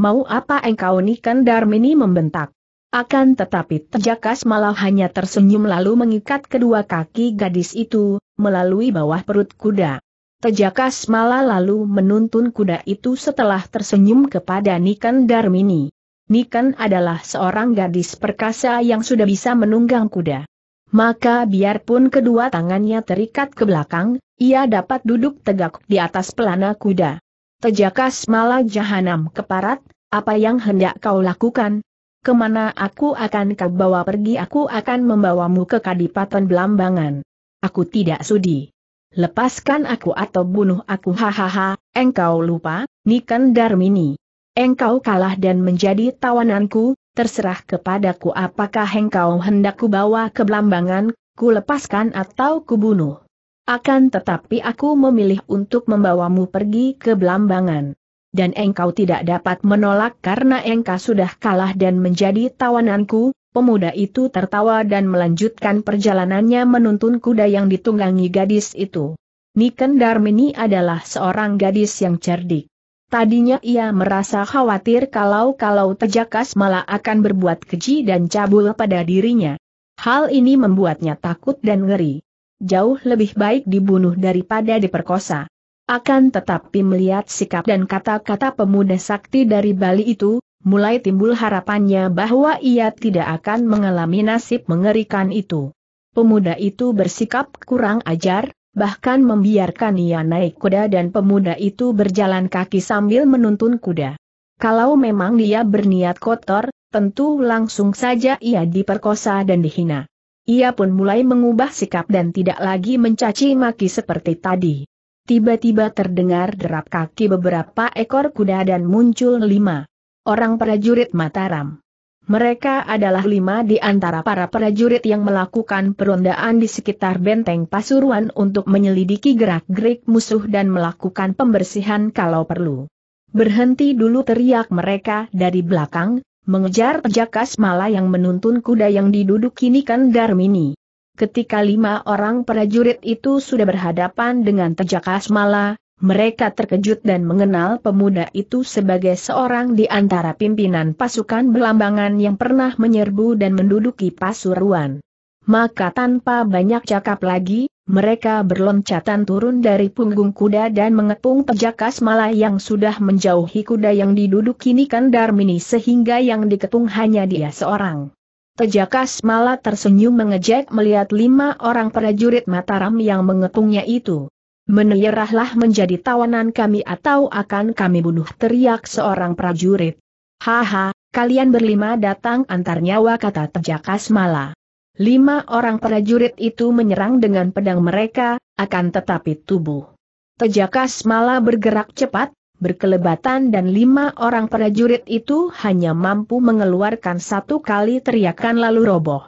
mau apa engkau Niken Darmini membentak. Akan tetapi Tejakas malah hanya tersenyum lalu mengikat kedua kaki gadis itu, melalui bawah perut kuda. Tejakas malah lalu menuntun kuda itu setelah tersenyum kepada Niken Darmini. Niken adalah seorang gadis perkasa yang sudah bisa menunggang kuda. Maka biarpun kedua tangannya terikat ke belakang, ia dapat duduk tegak di atas pelana kuda. Tejakas malah jahanam keparat, apa yang hendak kau lakukan? Kemana aku akan kau bawa pergi aku akan membawamu ke kadipaten belambangan. Aku tidak sudi. Lepaskan aku atau bunuh aku hahaha, engkau lupa, Niken Darmini engkau kalah dan menjadi tawananku, terserah kepadaku apakah engkau hendak ku bawa ke belambangan, ku lepaskan atau kubunuh. Akan tetapi aku memilih untuk membawamu pergi ke belambangan. Dan engkau tidak dapat menolak karena engkau sudah kalah dan menjadi tawananku, pemuda itu tertawa dan melanjutkan perjalanannya menuntun kuda yang ditunggangi gadis itu. Niken Darmini adalah seorang gadis yang cerdik. Tadinya ia merasa khawatir kalau-kalau Tejakas malah akan berbuat keji dan cabul pada dirinya. Hal ini membuatnya takut dan ngeri. Jauh lebih baik dibunuh daripada diperkosa. Akan tetapi melihat sikap dan kata-kata pemuda sakti dari Bali itu, mulai timbul harapannya bahwa ia tidak akan mengalami nasib mengerikan itu. Pemuda itu bersikap kurang ajar, bahkan membiarkan ia naik kuda dan pemuda itu berjalan kaki sambil menuntun kuda. Kalau memang dia berniat kotor, tentu langsung saja ia diperkosa dan dihina. Ia pun mulai mengubah sikap dan tidak lagi mencaci maki seperti tadi. Tiba-tiba terdengar derap kaki beberapa ekor kuda dan muncul lima orang prajurit Mataram. Mereka adalah lima di antara para prajurit yang melakukan perondaan di sekitar benteng Pasuruan untuk menyelidiki gerak-gerik musuh dan melakukan pembersihan kalau perlu. Berhenti dulu teriak mereka dari belakang, mengejar Jakas Mala yang menuntun kuda yang diduduki Nikan Darmini. Ketika lima orang prajurit itu sudah berhadapan dengan Tejakasmala, Mala, mereka terkejut dan mengenal pemuda itu sebagai seorang di antara pimpinan pasukan belambangan yang pernah menyerbu dan menduduki Pasuruan. Maka tanpa banyak cakap lagi, mereka berloncatan turun dari punggung kuda dan mengepung pejakas mala yang sudah menjauhi kuda yang diduduki Nikan Darmini sehingga yang dikepung hanya dia seorang. Pejakas mala tersenyum mengejek melihat lima orang prajurit Mataram yang mengepungnya itu. Menyerahlah menjadi tawanan kami atau akan kami bunuh teriak seorang prajurit. Haha, kalian berlima datang antar nyawa kata Tejakas Mala. Lima orang prajurit itu menyerang dengan pedang mereka, akan tetapi tubuh. Tejakas Mala bergerak cepat, berkelebatan dan lima orang prajurit itu hanya mampu mengeluarkan satu kali teriakan lalu roboh.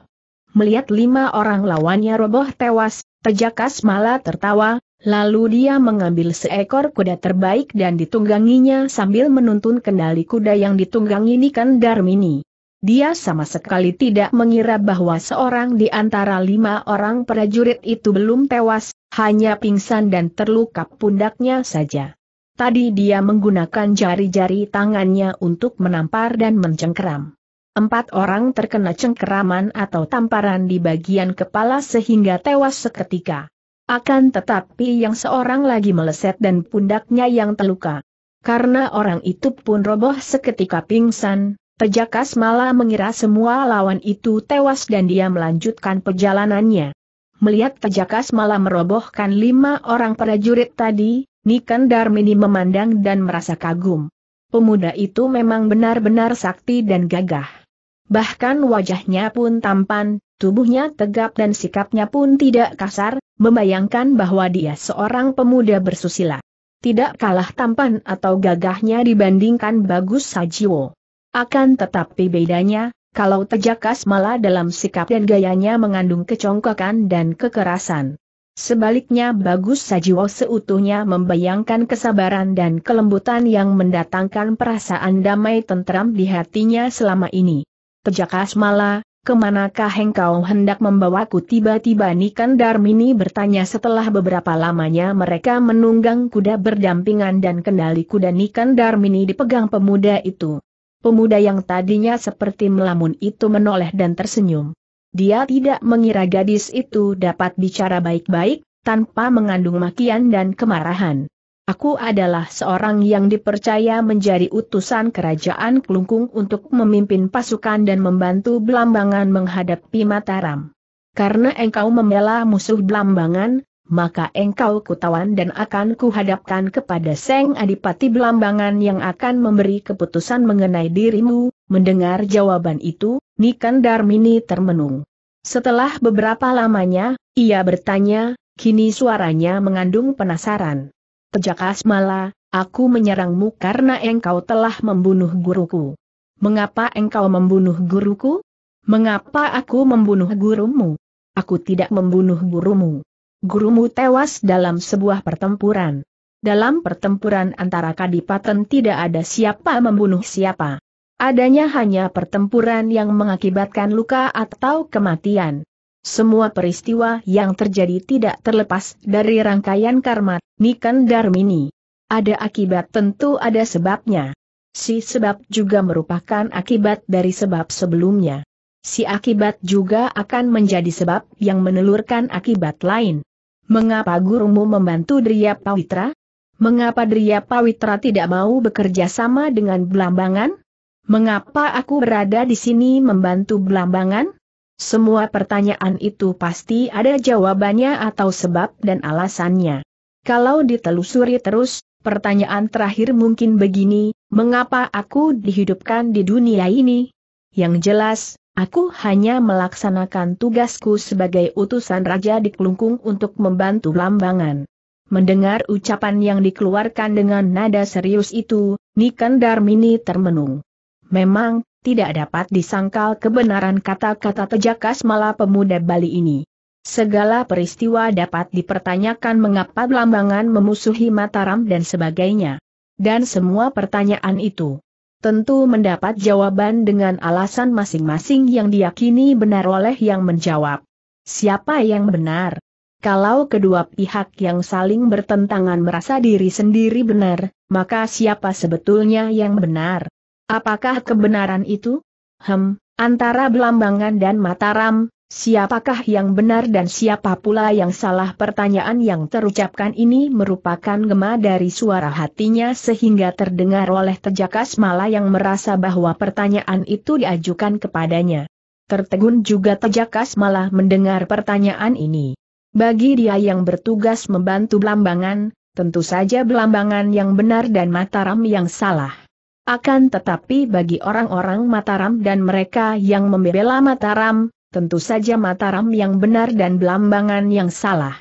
Melihat lima orang lawannya roboh tewas, Tejakas Mala tertawa, Lalu dia mengambil seekor kuda terbaik dan ditungganginya sambil menuntun kendali kuda yang ditunggangi Nikan Darmini. Dia sama sekali tidak mengira bahwa seorang di antara lima orang prajurit itu belum tewas, hanya pingsan dan terluka pundaknya saja. Tadi dia menggunakan jari-jari tangannya untuk menampar dan mencengkeram. Empat orang terkena cengkeraman atau tamparan di bagian kepala sehingga tewas seketika. Akan tetapi yang seorang lagi meleset dan pundaknya yang terluka. Karena orang itu pun roboh seketika pingsan, Pejakas malah mengira semua lawan itu tewas dan dia melanjutkan perjalanannya. Melihat Pejakas malah merobohkan lima orang prajurit tadi, Niken Darmini memandang dan merasa kagum. Pemuda itu memang benar-benar sakti dan gagah. Bahkan wajahnya pun tampan, tubuhnya tegap dan sikapnya pun tidak kasar, membayangkan bahwa dia seorang pemuda bersusila. Tidak kalah tampan atau gagahnya dibandingkan Bagus Sajiwo. Akan tetapi bedanya, kalau Tejakas malah dalam sikap dan gayanya mengandung kecongkakan dan kekerasan. Sebaliknya Bagus Sajiwo seutuhnya membayangkan kesabaran dan kelembutan yang mendatangkan perasaan damai tentram di hatinya selama ini. Pejakas Asmala, kemanakah engkau hendak membawaku tiba-tiba Nikan Darmini bertanya setelah beberapa lamanya mereka menunggang kuda berdampingan dan kendali kuda Nikan Darmini dipegang pemuda itu. Pemuda yang tadinya seperti melamun itu menoleh dan tersenyum. Dia tidak mengira gadis itu dapat bicara baik-baik, tanpa mengandung makian dan kemarahan. Aku adalah seorang yang dipercaya menjadi utusan kerajaan Klungkung untuk memimpin pasukan dan membantu Belambangan menghadapi Mataram. Karena engkau membela musuh Belambangan, maka engkau kutawan dan akan kuhadapkan kepada Seng Adipati Belambangan yang akan memberi keputusan mengenai dirimu. Mendengar jawaban itu, Nikan Darmini termenung. Setelah beberapa lamanya, ia bertanya, kini suaranya mengandung penasaran. Pejakas mala, aku menyerangmu karena engkau telah membunuh guruku. Mengapa engkau membunuh guruku? Mengapa aku membunuh gurumu? Aku tidak membunuh gurumu. Gurumu tewas dalam sebuah pertempuran. Dalam pertempuran antara kadipaten tidak ada siapa membunuh siapa. Adanya hanya pertempuran yang mengakibatkan luka atau kematian. Semua peristiwa yang terjadi tidak terlepas dari rangkaian karma, Nikan Darmini. Ada akibat tentu ada sebabnya. Si sebab juga merupakan akibat dari sebab sebelumnya. Si akibat juga akan menjadi sebab yang menelurkan akibat lain. Mengapa gurumu membantu Dria Pawitra? Mengapa Dria Pawitra tidak mau bekerja sama dengan Belambangan? Mengapa aku berada di sini membantu Belambangan? Semua pertanyaan itu pasti ada jawabannya atau sebab dan alasannya. Kalau ditelusuri terus, pertanyaan terakhir mungkin begini, mengapa aku dihidupkan di dunia ini? Yang jelas, aku hanya melaksanakan tugasku sebagai utusan raja di Kelungkung untuk membantu Lambangan. Mendengar ucapan yang dikeluarkan dengan nada serius itu, Niken Darmini termenung. Memang, tidak dapat disangkal kebenaran kata-kata tejakas mala pemuda Bali ini. Segala peristiwa dapat dipertanyakan mengapa Belambangan memusuhi Mataram dan sebagainya. Dan semua pertanyaan itu tentu mendapat jawaban dengan alasan masing-masing yang diyakini benar oleh yang menjawab. Siapa yang benar? Kalau kedua pihak yang saling bertentangan merasa diri sendiri benar, maka siapa sebetulnya yang benar? Apakah kebenaran itu? Hem, antara Belambangan dan Mataram, siapakah yang benar dan siapa pula yang salah? Pertanyaan yang terucapkan ini merupakan gema dari suara hatinya sehingga terdengar oleh Tejakas Mala yang merasa bahwa pertanyaan itu diajukan kepadanya. Tertegun juga Tejakas Mala mendengar pertanyaan ini. Bagi dia yang bertugas membantu Belambangan, tentu saja Belambangan yang benar dan Mataram yang salah. Akan tetapi bagi orang-orang Mataram dan mereka yang membela Mataram, tentu saja Mataram yang benar dan Belambangan yang salah.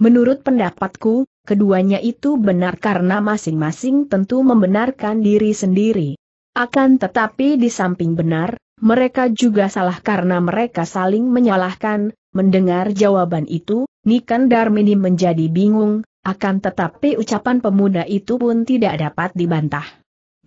Menurut pendapatku, keduanya itu benar karena masing-masing tentu membenarkan diri sendiri. Akan tetapi di samping benar, mereka juga salah karena mereka saling menyalahkan, mendengar jawaban itu, Nikan Darmini menjadi bingung, akan tetapi ucapan pemuda itu pun tidak dapat dibantah.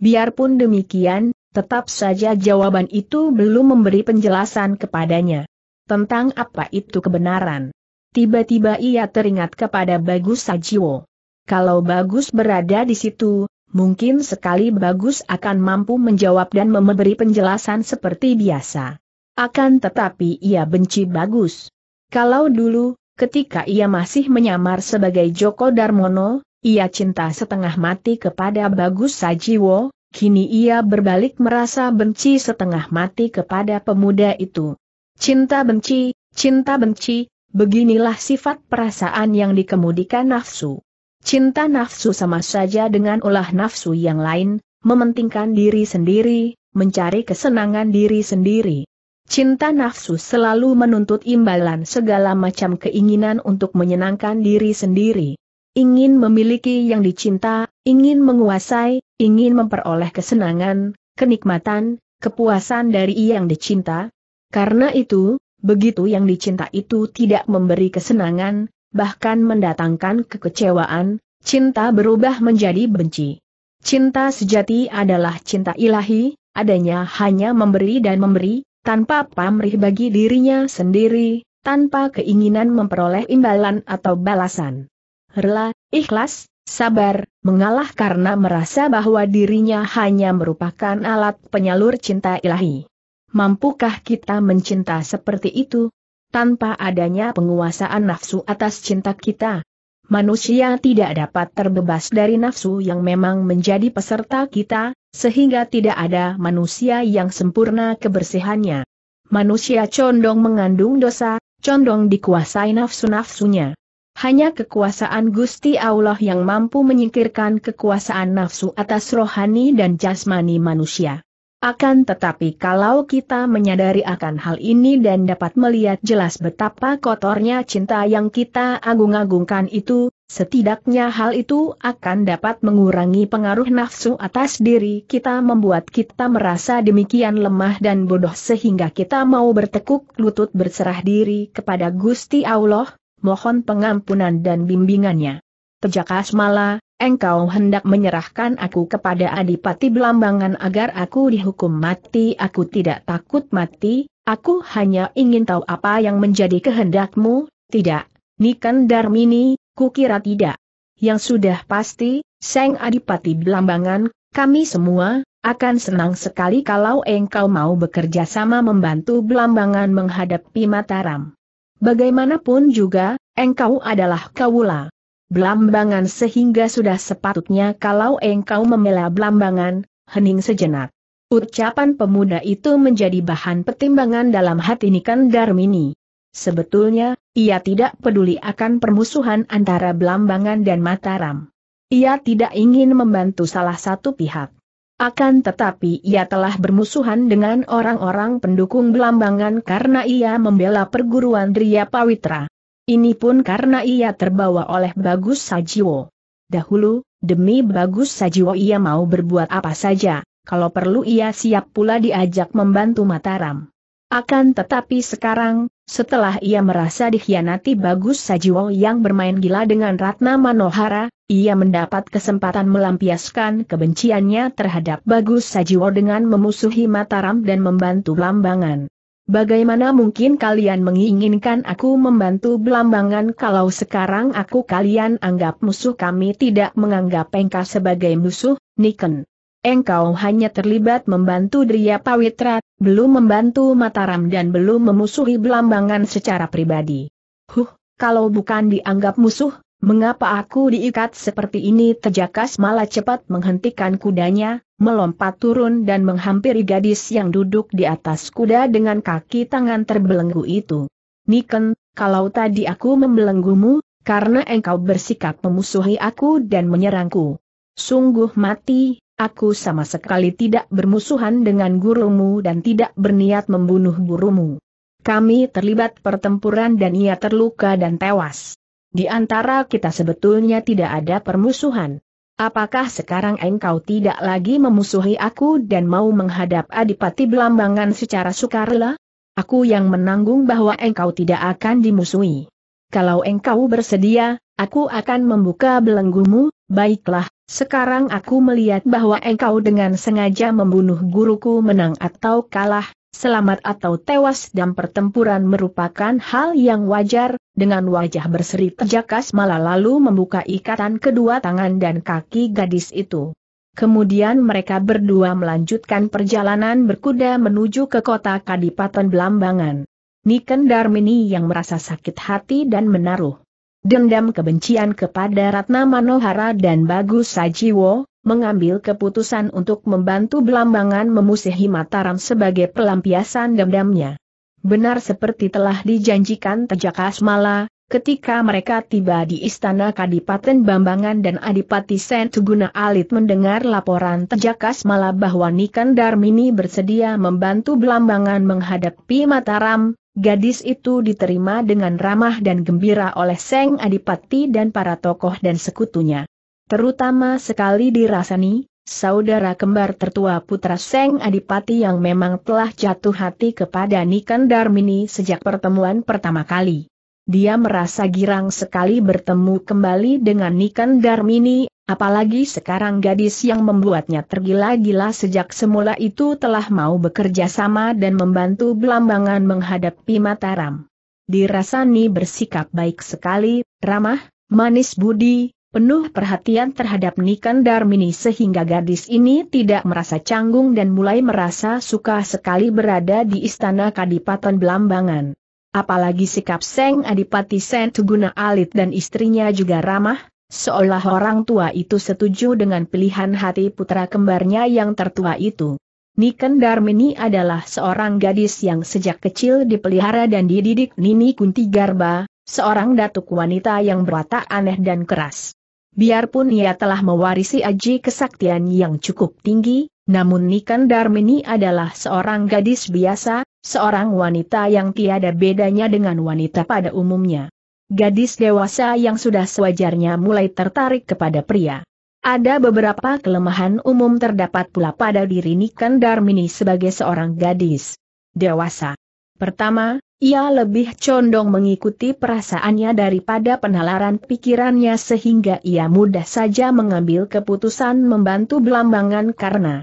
Biarpun demikian, tetap saja jawaban itu belum memberi penjelasan kepadanya. Tentang apa itu kebenaran. Tiba-tiba ia teringat kepada Bagus Sajiwo. Kalau Bagus berada di situ, mungkin sekali Bagus akan mampu menjawab dan memberi penjelasan seperti biasa. Akan tetapi ia benci Bagus. Kalau dulu, ketika ia masih menyamar sebagai Joko Darmono, ia cinta setengah mati kepada Bagus Sajiwo, kini ia berbalik merasa benci setengah mati kepada pemuda itu. Cinta benci, cinta benci, beginilah sifat perasaan yang dikemudikan nafsu. Cinta nafsu sama saja dengan ulah nafsu yang lain, mementingkan diri sendiri, mencari kesenangan diri sendiri. Cinta nafsu selalu menuntut imbalan segala macam keinginan untuk menyenangkan diri sendiri ingin memiliki yang dicinta, ingin menguasai, ingin memperoleh kesenangan, kenikmatan, kepuasan dari yang dicinta. Karena itu, begitu yang dicinta itu tidak memberi kesenangan, bahkan mendatangkan kekecewaan, cinta berubah menjadi benci. Cinta sejati adalah cinta ilahi, adanya hanya memberi dan memberi, tanpa pamrih bagi dirinya sendiri, tanpa keinginan memperoleh imbalan atau balasan rela, ikhlas, sabar, mengalah karena merasa bahwa dirinya hanya merupakan alat penyalur cinta ilahi. Mampukah kita mencinta seperti itu? Tanpa adanya penguasaan nafsu atas cinta kita, manusia tidak dapat terbebas dari nafsu yang memang menjadi peserta kita, sehingga tidak ada manusia yang sempurna kebersihannya. Manusia condong mengandung dosa, condong dikuasai nafsu-nafsunya. Hanya kekuasaan Gusti Allah yang mampu menyingkirkan kekuasaan nafsu atas rohani dan jasmani manusia. Akan tetapi kalau kita menyadari akan hal ini dan dapat melihat jelas betapa kotornya cinta yang kita agung-agungkan itu, setidaknya hal itu akan dapat mengurangi pengaruh nafsu atas diri kita membuat kita merasa demikian lemah dan bodoh sehingga kita mau bertekuk lutut berserah diri kepada Gusti Allah, mohon pengampunan dan bimbingannya. Pejaka malah, engkau hendak menyerahkan aku kepada Adipati Belambangan agar aku dihukum mati. Aku tidak takut mati, aku hanya ingin tahu apa yang menjadi kehendakmu, tidak, Nikan Darmini, kukira tidak. Yang sudah pasti, Seng Adipati Belambangan, kami semua, akan senang sekali kalau engkau mau bekerja sama membantu Belambangan menghadapi Mataram. Bagaimanapun juga, engkau adalah kawula. Belambangan sehingga sudah sepatutnya kalau engkau membela belambangan, hening sejenak. Ucapan pemuda itu menjadi bahan pertimbangan dalam hati Nikan Darmini. Sebetulnya, ia tidak peduli akan permusuhan antara Belambangan dan Mataram. Ia tidak ingin membantu salah satu pihak. Akan tetapi ia telah bermusuhan dengan orang-orang pendukung Belambangan karena ia membela perguruan Dria Pawitra. Ini pun karena ia terbawa oleh Bagus Sajiwo. Dahulu, demi Bagus Sajiwo ia mau berbuat apa saja, kalau perlu ia siap pula diajak membantu Mataram. Akan tetapi sekarang, setelah ia merasa dikhianati Bagus Sajiwo yang bermain gila dengan Ratna Manohara, ia mendapat kesempatan melampiaskan kebenciannya terhadap Bagus Sajiwo dengan memusuhi Mataram dan membantu Blambangan. Bagaimana mungkin kalian menginginkan aku membantu Blambangan kalau sekarang aku kalian anggap musuh kami tidak menganggap Engkau sebagai musuh, Niken engkau hanya terlibat membantu Dria Pawitra, belum membantu Mataram dan belum memusuhi Belambangan secara pribadi. Huh, kalau bukan dianggap musuh, mengapa aku diikat seperti ini terjakas malah cepat menghentikan kudanya, melompat turun dan menghampiri gadis yang duduk di atas kuda dengan kaki tangan terbelenggu itu. Niken, kalau tadi aku membelenggumu, karena engkau bersikap memusuhi aku dan menyerangku. Sungguh mati, aku sama sekali tidak bermusuhan dengan gurumu dan tidak berniat membunuh gurumu. Kami terlibat pertempuran dan ia terluka dan tewas. Di antara kita sebetulnya tidak ada permusuhan. Apakah sekarang engkau tidak lagi memusuhi aku dan mau menghadap Adipati Belambangan secara sukarela? Aku yang menanggung bahwa engkau tidak akan dimusuhi. Kalau engkau bersedia, aku akan membuka belenggumu, baiklah, sekarang aku melihat bahwa engkau dengan sengaja membunuh guruku menang atau kalah, selamat atau tewas dan pertempuran merupakan hal yang wajar, dengan wajah berseri terjakas malah lalu membuka ikatan kedua tangan dan kaki gadis itu. Kemudian mereka berdua melanjutkan perjalanan berkuda menuju ke kota Kadipaten Belambangan. Niken Darmini yang merasa sakit hati dan menaruh dendam kebencian kepada Ratna Manohara dan Bagus Sajiwo, mengambil keputusan untuk membantu Belambangan memusuhi Mataram sebagai pelampiasan dendamnya. Benar seperti telah dijanjikan Tejaka Asmala, ketika mereka tiba di Istana Kadipaten Bambangan dan Adipati Sentuguna Alit mendengar laporan Tejaka Asmala bahwa Nikan Darmini bersedia membantu Belambangan menghadapi Mataram, Gadis itu diterima dengan ramah dan gembira oleh Seng Adipati dan para tokoh dan sekutunya. Terutama sekali dirasani, saudara kembar tertua putra Seng Adipati yang memang telah jatuh hati kepada Niken Darmini sejak pertemuan pertama kali. Dia merasa girang sekali bertemu kembali dengan Niken Darmini, Apalagi sekarang gadis yang membuatnya tergila-gila sejak semula itu telah mau bekerja sama dan membantu Belambangan menghadapi Mataram. Dirasani bersikap baik sekali, ramah, manis budi, penuh perhatian terhadap Niken Darmini sehingga gadis ini tidak merasa canggung dan mulai merasa suka sekali berada di istana Kadipaten Belambangan. Apalagi sikap Seng Adipati Sen Tuguna Alit dan istrinya juga ramah, Seolah orang tua itu setuju dengan pilihan hati putra kembarnya yang tertua itu. Niken Darmini adalah seorang gadis yang sejak kecil dipelihara dan dididik Nini Kunti Garba, seorang datuk wanita yang berwatak aneh dan keras. Biarpun ia telah mewarisi aji kesaktian yang cukup tinggi, namun Niken Darmini adalah seorang gadis biasa, seorang wanita yang tiada bedanya dengan wanita pada umumnya gadis dewasa yang sudah sewajarnya mulai tertarik kepada pria. Ada beberapa kelemahan umum terdapat pula pada diri Niken Darmini sebagai seorang gadis dewasa. Pertama, ia lebih condong mengikuti perasaannya daripada penalaran pikirannya sehingga ia mudah saja mengambil keputusan membantu Belambangan karena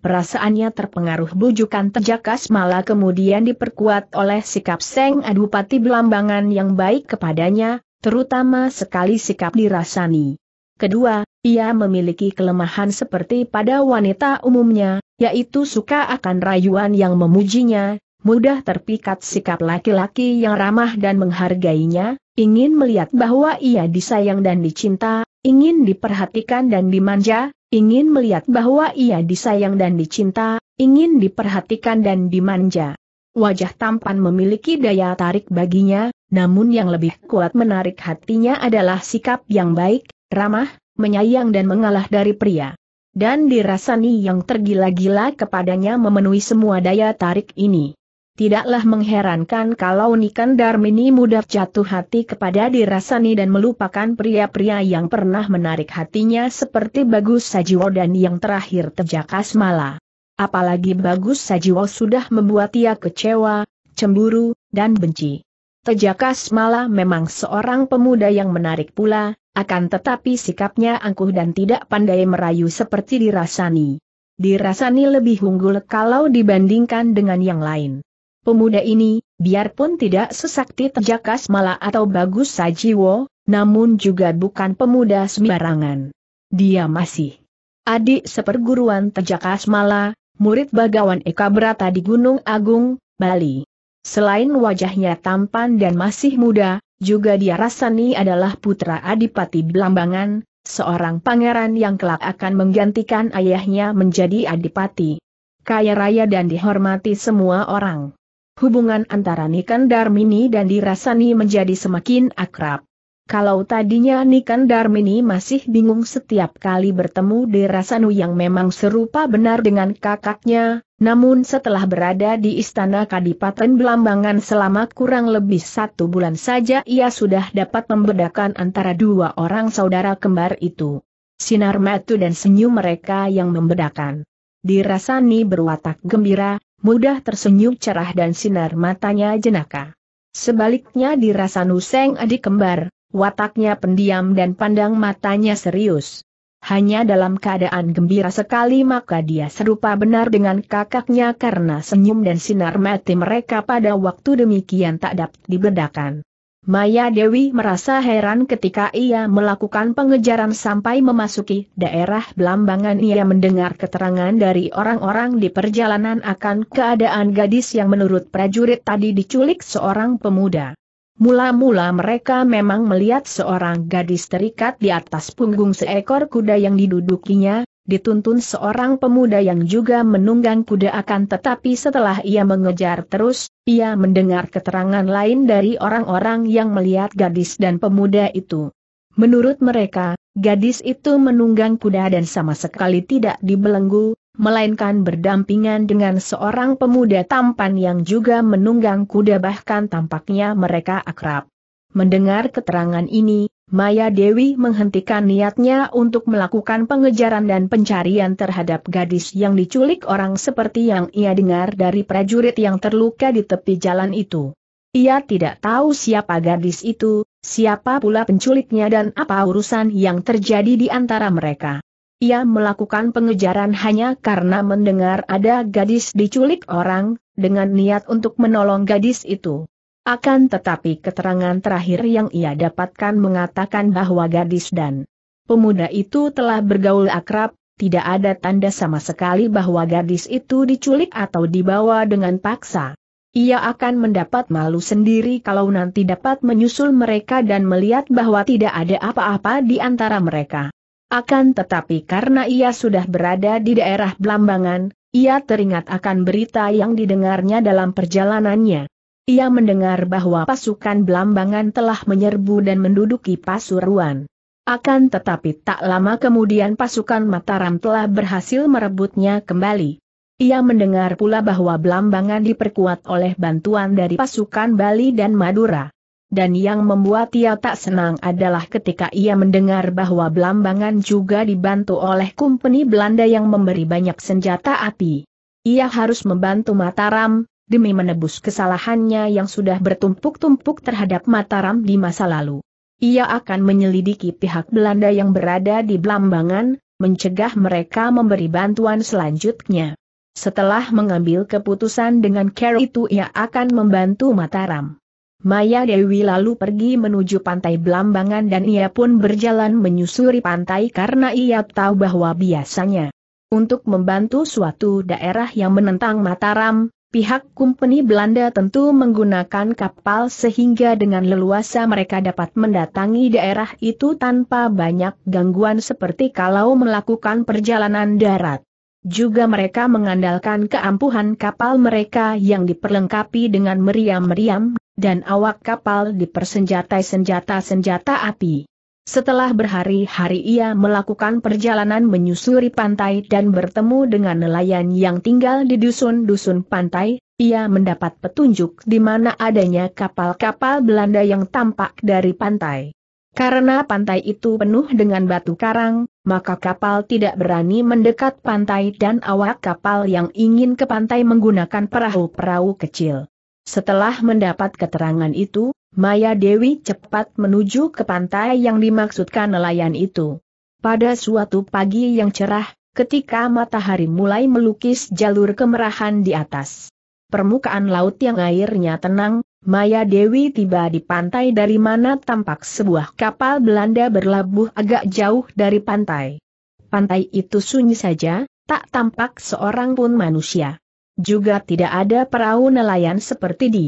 Perasaannya terpengaruh bujukan terjakas malah kemudian diperkuat oleh sikap Seng Adupati Belambangan yang baik kepadanya, terutama sekali sikap dirasani. Kedua, ia memiliki kelemahan seperti pada wanita umumnya, yaitu suka akan rayuan yang memujinya, mudah terpikat sikap laki-laki yang ramah dan menghargainya, ingin melihat bahwa ia disayang dan dicinta, ingin diperhatikan dan dimanja, ingin melihat bahwa ia disayang dan dicinta, ingin diperhatikan dan dimanja. Wajah tampan memiliki daya tarik baginya, namun yang lebih kuat menarik hatinya adalah sikap yang baik, ramah, menyayang dan mengalah dari pria. Dan dirasani yang tergila-gila kepadanya memenuhi semua daya tarik ini tidaklah mengherankan kalau Nikan Darmini mudah jatuh hati kepada dirasani dan melupakan pria-pria yang pernah menarik hatinya seperti Bagus Sajiwo dan yang terakhir Tejaka Smala. Apalagi Bagus Sajiwo sudah membuat ia kecewa, cemburu, dan benci. Tejaka Smala memang seorang pemuda yang menarik pula, akan tetapi sikapnya angkuh dan tidak pandai merayu seperti dirasani. Dirasani lebih unggul kalau dibandingkan dengan yang lain. Pemuda ini, biarpun tidak sesakti terjakas Smala atau Bagus Sajiwo, namun juga bukan pemuda sembarangan. Dia masih adik seperguruan terjakas Smala, murid Bagawan Eka Brata di Gunung Agung, Bali. Selain wajahnya tampan dan masih muda, juga dia rasani adalah putra Adipati Belambangan, seorang pangeran yang kelak akan menggantikan ayahnya menjadi Adipati. Kaya raya dan dihormati semua orang hubungan antara Nikan Darmini dan Dirasani menjadi semakin akrab. Kalau tadinya Nikan Darmini masih bingung setiap kali bertemu Dirasanu yang memang serupa benar dengan kakaknya, namun setelah berada di Istana Kadipaten Belambangan selama kurang lebih satu bulan saja ia sudah dapat membedakan antara dua orang saudara kembar itu. Sinar matu dan senyum mereka yang membedakan. Dirasani berwatak gembira, mudah tersenyum cerah dan sinar matanya jenaka. Sebaliknya dirasa Nuseng adik kembar, wataknya pendiam dan pandang matanya serius. Hanya dalam keadaan gembira sekali maka dia serupa benar dengan kakaknya karena senyum dan sinar mati mereka pada waktu demikian tak dapat dibedakan. Maya Dewi merasa heran ketika ia melakukan pengejaran sampai memasuki daerah Belambangan ia mendengar keterangan dari orang-orang di perjalanan akan keadaan gadis yang menurut prajurit tadi diculik seorang pemuda. Mula-mula mereka memang melihat seorang gadis terikat di atas punggung seekor kuda yang didudukinya, dituntun seorang pemuda yang juga menunggang kuda akan tetapi setelah ia mengejar terus, ia mendengar keterangan lain dari orang-orang yang melihat gadis dan pemuda itu. Menurut mereka, gadis itu menunggang kuda dan sama sekali tidak dibelenggu, melainkan berdampingan dengan seorang pemuda tampan yang juga menunggang kuda bahkan tampaknya mereka akrab. Mendengar keterangan ini, Maya Dewi menghentikan niatnya untuk melakukan pengejaran dan pencarian terhadap gadis yang diculik orang seperti yang ia dengar dari prajurit yang terluka di tepi jalan itu. Ia tidak tahu siapa gadis itu, siapa pula penculiknya dan apa urusan yang terjadi di antara mereka. Ia melakukan pengejaran hanya karena mendengar ada gadis diculik orang, dengan niat untuk menolong gadis itu. Akan tetapi keterangan terakhir yang ia dapatkan mengatakan bahwa gadis dan pemuda itu telah bergaul akrab, tidak ada tanda sama sekali bahwa gadis itu diculik atau dibawa dengan paksa. Ia akan mendapat malu sendiri kalau nanti dapat menyusul mereka dan melihat bahwa tidak ada apa-apa di antara mereka. Akan tetapi karena ia sudah berada di daerah Blambangan, ia teringat akan berita yang didengarnya dalam perjalanannya. Ia mendengar bahwa pasukan Belambangan telah menyerbu dan menduduki Pasuruan. Akan tetapi tak lama kemudian pasukan Mataram telah berhasil merebutnya kembali. Ia mendengar pula bahwa Belambangan diperkuat oleh bantuan dari pasukan Bali dan Madura. Dan yang membuat ia tak senang adalah ketika ia mendengar bahwa Belambangan juga dibantu oleh kumpeni Belanda yang memberi banyak senjata api. Ia harus membantu Mataram, demi menebus kesalahannya yang sudah bertumpuk-tumpuk terhadap Mataram di masa lalu. Ia akan menyelidiki pihak Belanda yang berada di Blambangan, mencegah mereka memberi bantuan selanjutnya. Setelah mengambil keputusan dengan care itu ia akan membantu Mataram. Maya Dewi lalu pergi menuju pantai Blambangan dan ia pun berjalan menyusuri pantai karena ia tahu bahwa biasanya untuk membantu suatu daerah yang menentang Mataram, Pihak kumpeni Belanda tentu menggunakan kapal sehingga dengan leluasa mereka dapat mendatangi daerah itu tanpa banyak gangguan seperti kalau melakukan perjalanan darat. Juga mereka mengandalkan keampuhan kapal mereka yang diperlengkapi dengan meriam-meriam, dan awak kapal dipersenjatai senjata-senjata api. Setelah berhari-hari ia melakukan perjalanan menyusuri pantai dan bertemu dengan nelayan yang tinggal di dusun-dusun pantai, ia mendapat petunjuk di mana adanya kapal-kapal Belanda yang tampak dari pantai. Karena pantai itu penuh dengan batu karang, maka kapal tidak berani mendekat pantai dan awak kapal yang ingin ke pantai menggunakan perahu-perahu kecil. Setelah mendapat keterangan itu, Maya Dewi cepat menuju ke pantai yang dimaksudkan nelayan itu. Pada suatu pagi yang cerah, ketika matahari mulai melukis jalur kemerahan di atas permukaan laut yang airnya tenang, Maya Dewi tiba di pantai dari mana tampak sebuah kapal Belanda berlabuh agak jauh dari pantai. Pantai itu sunyi saja, tak tampak seorang pun manusia. Juga tidak ada perahu nelayan seperti di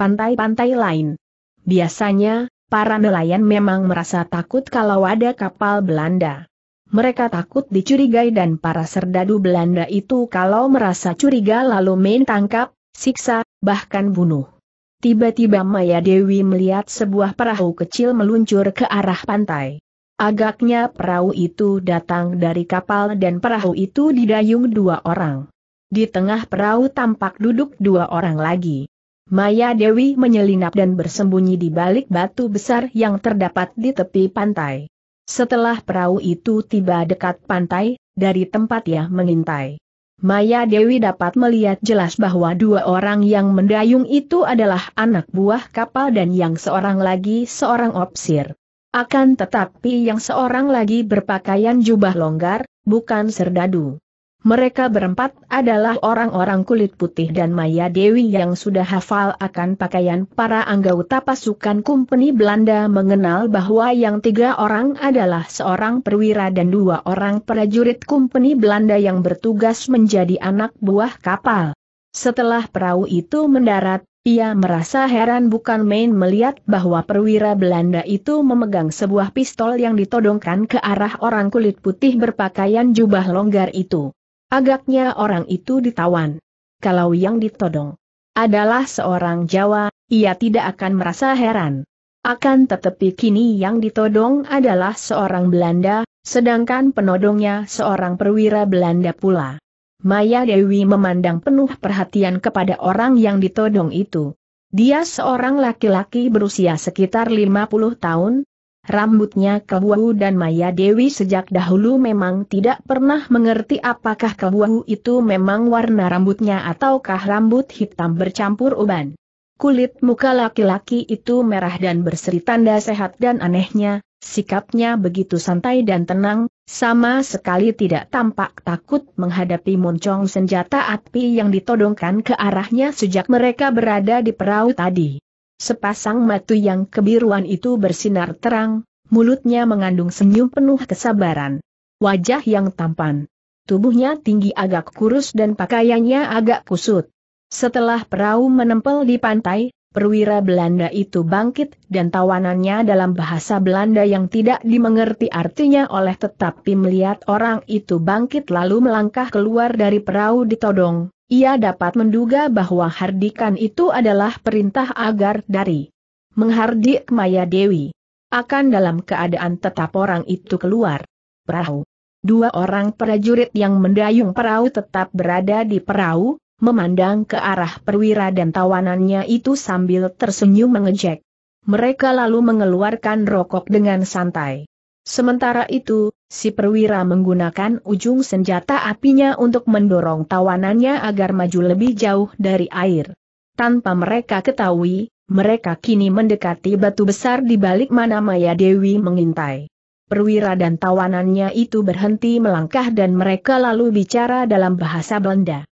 pantai-pantai lain. Biasanya, para nelayan memang merasa takut kalau ada kapal Belanda. Mereka takut dicurigai dan para serdadu Belanda itu kalau merasa curiga lalu main tangkap, siksa, bahkan bunuh. Tiba-tiba Maya Dewi melihat sebuah perahu kecil meluncur ke arah pantai. Agaknya perahu itu datang dari kapal dan perahu itu didayung dua orang. Di tengah perahu tampak duduk dua orang lagi. Maya Dewi menyelinap dan bersembunyi di balik batu besar yang terdapat di tepi pantai. Setelah perahu itu tiba dekat pantai, dari tempat ia mengintai. Maya Dewi dapat melihat jelas bahwa dua orang yang mendayung itu adalah anak buah kapal dan yang seorang lagi seorang opsir. Akan tetapi yang seorang lagi berpakaian jubah longgar, bukan serdadu. Mereka berempat adalah orang-orang kulit putih dan Maya Dewi yang sudah hafal akan pakaian para anggota pasukan Kumpeni Belanda mengenal bahwa yang tiga orang adalah seorang perwira dan dua orang prajurit Kumpeni Belanda yang bertugas menjadi anak buah kapal. Setelah perahu itu mendarat, ia merasa heran bukan main melihat bahwa perwira Belanda itu memegang sebuah pistol yang ditodongkan ke arah orang kulit putih berpakaian jubah longgar itu. Agaknya orang itu ditawan. Kalau yang ditodong adalah seorang Jawa, ia tidak akan merasa heran. Akan tetapi kini yang ditodong adalah seorang Belanda, sedangkan penodongnya seorang perwira Belanda pula. Maya Dewi memandang penuh perhatian kepada orang yang ditodong itu. Dia seorang laki-laki berusia sekitar 50 tahun, Rambutnya kebuahu dan Maya Dewi sejak dahulu memang tidak pernah mengerti apakah kebuahu itu memang warna rambutnya ataukah rambut hitam bercampur uban. Kulit muka laki-laki itu merah dan berseri tanda sehat dan anehnya, sikapnya begitu santai dan tenang, sama sekali tidak tampak takut menghadapi moncong senjata api yang ditodongkan ke arahnya sejak mereka berada di perahu tadi. Sepasang matu yang kebiruan itu bersinar terang, mulutnya mengandung senyum penuh kesabaran. Wajah yang tampan. Tubuhnya tinggi agak kurus dan pakaiannya agak kusut. Setelah perahu menempel di pantai, perwira Belanda itu bangkit dan tawanannya dalam bahasa Belanda yang tidak dimengerti artinya oleh tetapi melihat orang itu bangkit lalu melangkah keluar dari perahu ditodong. Ia dapat menduga bahwa hardikan itu adalah perintah agar dari menghardik Maya Dewi. Akan dalam keadaan tetap orang itu keluar. Perahu. Dua orang prajurit yang mendayung perahu tetap berada di perahu, memandang ke arah perwira dan tawanannya itu sambil tersenyum mengejek. Mereka lalu mengeluarkan rokok dengan santai. Sementara itu, si perwira menggunakan ujung senjata apinya untuk mendorong tawanannya agar maju lebih jauh dari air. Tanpa mereka ketahui, mereka kini mendekati batu besar di balik mana Maya Dewi mengintai. Perwira dan tawanannya itu berhenti melangkah dan mereka lalu bicara dalam bahasa Belanda.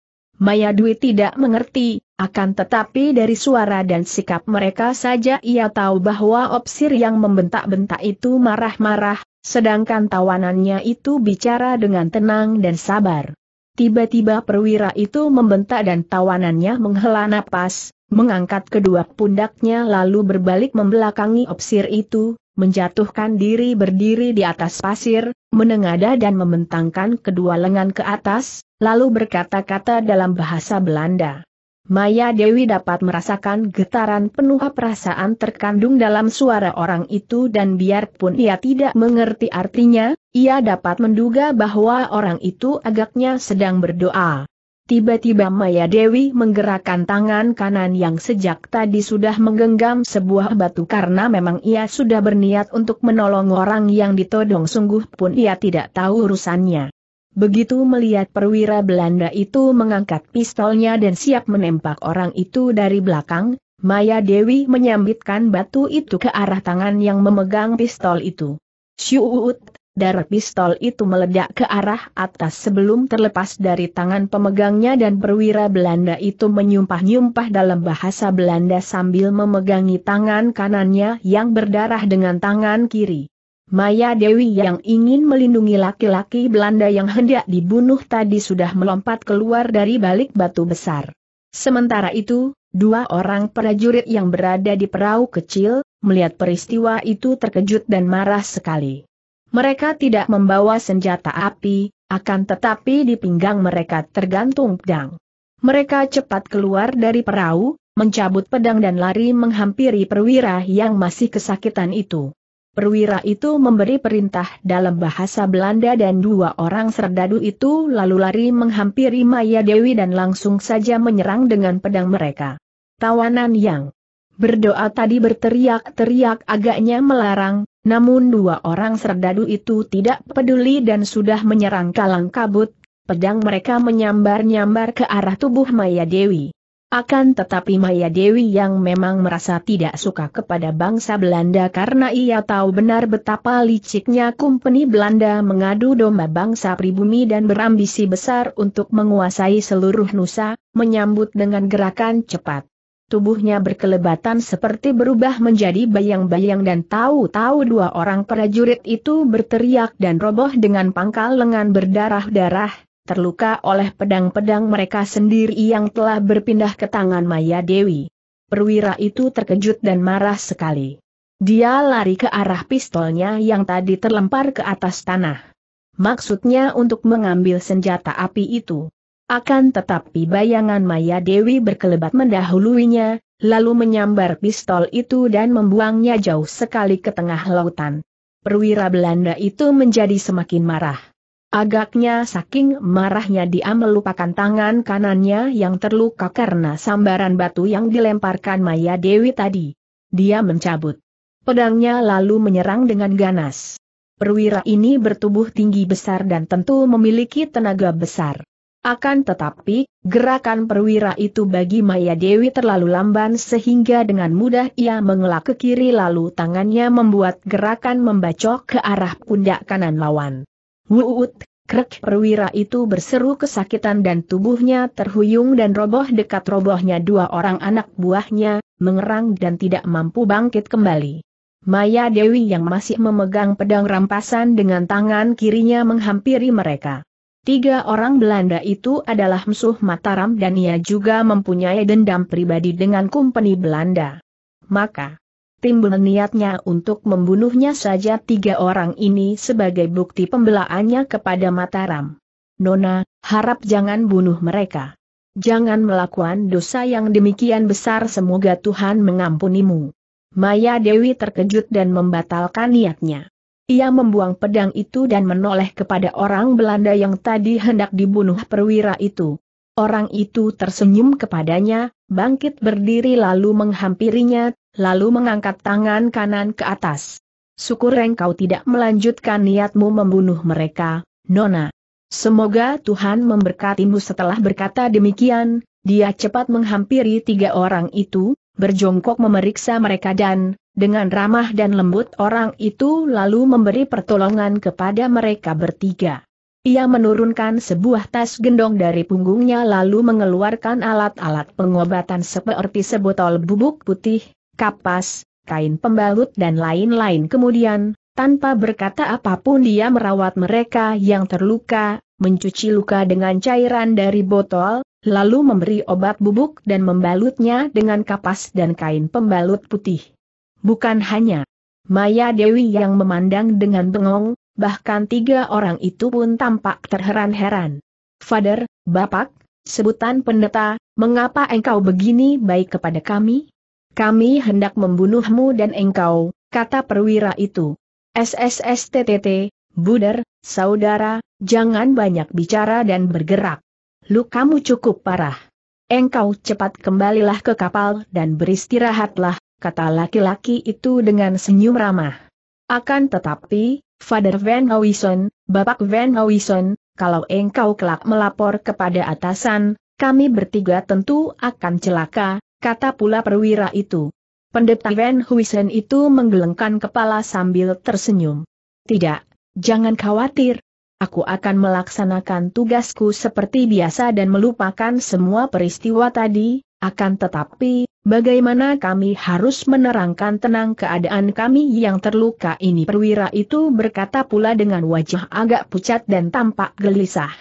Maya Dwi tidak mengerti, akan tetapi dari suara dan sikap mereka saja ia tahu bahwa opsir yang membentak-bentak itu marah-marah, sedangkan tawanannya itu bicara dengan tenang dan sabar. Tiba-tiba perwira itu membentak dan tawanannya menghela napas, mengangkat kedua pundaknya lalu berbalik membelakangi opsir itu, menjatuhkan diri berdiri di atas pasir, menengada dan mementangkan kedua lengan ke atas, lalu berkata-kata dalam bahasa Belanda. Maya Dewi dapat merasakan getaran penuh perasaan terkandung dalam suara orang itu dan biarpun ia tidak mengerti artinya, ia dapat menduga bahwa orang itu agaknya sedang berdoa. Tiba-tiba Maya Dewi menggerakkan tangan kanan yang sejak tadi sudah menggenggam sebuah batu karena memang ia sudah berniat untuk menolong orang yang ditodong sungguh pun ia tidak tahu urusannya. Begitu melihat perwira Belanda itu mengangkat pistolnya dan siap menembak orang itu dari belakang, Maya Dewi menyambitkan batu itu ke arah tangan yang memegang pistol itu. Syuut, Darah pistol itu meledak ke arah atas sebelum terlepas dari tangan pemegangnya dan perwira Belanda itu menyumpah-nyumpah dalam bahasa Belanda sambil memegangi tangan kanannya yang berdarah dengan tangan kiri. Maya Dewi yang ingin melindungi laki-laki Belanda yang hendak dibunuh tadi sudah melompat keluar dari balik batu besar. Sementara itu, dua orang prajurit yang berada di perahu kecil, melihat peristiwa itu terkejut dan marah sekali. Mereka tidak membawa senjata api, akan tetapi di pinggang mereka tergantung pedang. Mereka cepat keluar dari perahu, mencabut pedang dan lari menghampiri perwira yang masih kesakitan itu. Perwira itu memberi perintah dalam bahasa Belanda dan dua orang serdadu itu lalu lari menghampiri Maya Dewi dan langsung saja menyerang dengan pedang mereka. Tawanan yang berdoa tadi berteriak-teriak agaknya melarang, namun dua orang serdadu itu tidak peduli dan sudah menyerang kalang kabut, pedang mereka menyambar-nyambar ke arah tubuh Maya Dewi. Akan tetapi Maya Dewi yang memang merasa tidak suka kepada bangsa Belanda karena ia tahu benar betapa liciknya kumpeni Belanda mengadu domba bangsa pribumi dan berambisi besar untuk menguasai seluruh Nusa, menyambut dengan gerakan cepat tubuhnya berkelebatan seperti berubah menjadi bayang-bayang dan tahu-tahu dua orang prajurit itu berteriak dan roboh dengan pangkal lengan berdarah-darah, terluka oleh pedang-pedang mereka sendiri yang telah berpindah ke tangan Maya Dewi. Perwira itu terkejut dan marah sekali. Dia lari ke arah pistolnya yang tadi terlempar ke atas tanah. Maksudnya untuk mengambil senjata api itu. Akan tetapi bayangan Maya Dewi berkelebat mendahuluinya, lalu menyambar pistol itu dan membuangnya jauh sekali ke tengah lautan. Perwira Belanda itu menjadi semakin marah. Agaknya saking marahnya dia melupakan tangan kanannya yang terluka karena sambaran batu yang dilemparkan Maya Dewi tadi. Dia mencabut pedangnya lalu menyerang dengan ganas. Perwira ini bertubuh tinggi besar dan tentu memiliki tenaga besar. Akan tetapi, gerakan perwira itu bagi Maya Dewi terlalu lamban sehingga dengan mudah ia mengelak ke kiri lalu tangannya membuat gerakan membacok ke arah pundak kanan lawan. Wuut, krek perwira itu berseru kesakitan dan tubuhnya terhuyung dan roboh dekat robohnya dua orang anak buahnya, mengerang dan tidak mampu bangkit kembali. Maya Dewi yang masih memegang pedang rampasan dengan tangan kirinya menghampiri mereka. Tiga orang Belanda itu adalah musuh Mataram dan ia juga mempunyai dendam pribadi dengan kumpeni Belanda. Maka, timbul niatnya untuk membunuhnya saja tiga orang ini sebagai bukti pembelaannya kepada Mataram. Nona, harap jangan bunuh mereka. Jangan melakukan dosa yang demikian besar semoga Tuhan mengampunimu. Maya Dewi terkejut dan membatalkan niatnya. Ia membuang pedang itu dan menoleh kepada orang Belanda yang tadi hendak dibunuh perwira itu. Orang itu tersenyum kepadanya, bangkit berdiri lalu menghampirinya, lalu mengangkat tangan kanan ke atas. Syukur engkau tidak melanjutkan niatmu membunuh mereka, Nona. Semoga Tuhan memberkatimu setelah berkata demikian, dia cepat menghampiri tiga orang itu, berjongkok memeriksa mereka dan, dengan ramah dan lembut orang itu lalu memberi pertolongan kepada mereka bertiga. Ia menurunkan sebuah tas gendong dari punggungnya lalu mengeluarkan alat-alat pengobatan seperti sebotol bubuk putih, kapas, kain pembalut dan lain-lain. Kemudian, tanpa berkata apapun dia merawat mereka yang terluka, mencuci luka dengan cairan dari botol, lalu memberi obat bubuk dan membalutnya dengan kapas dan kain pembalut putih. Bukan hanya Maya Dewi yang memandang dengan bengong, bahkan tiga orang itu pun tampak terheran-heran. Father, Bapak, sebutan pendeta, mengapa engkau begini baik kepada kami? Kami hendak membunuhmu dan engkau, kata perwira itu. SSSTTT, Buder, saudara, jangan banyak bicara dan bergerak. Lu kamu cukup parah. Engkau cepat kembalilah ke kapal dan beristirahatlah, kata laki-laki itu dengan senyum ramah. Akan tetapi, Father Van Howison, Bapak Van Howison, kalau engkau kelak melapor kepada atasan, kami bertiga tentu akan celaka, kata pula perwira itu. Pendeta Van Howison itu menggelengkan kepala sambil tersenyum. Tidak, jangan khawatir, aku akan melaksanakan tugasku seperti biasa dan melupakan semua peristiwa tadi, akan tetapi, Bagaimana kami harus menerangkan tenang keadaan kami yang terluka ini perwira itu berkata pula dengan wajah agak pucat dan tampak gelisah.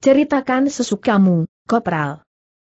Ceritakan sesukamu, Kopral.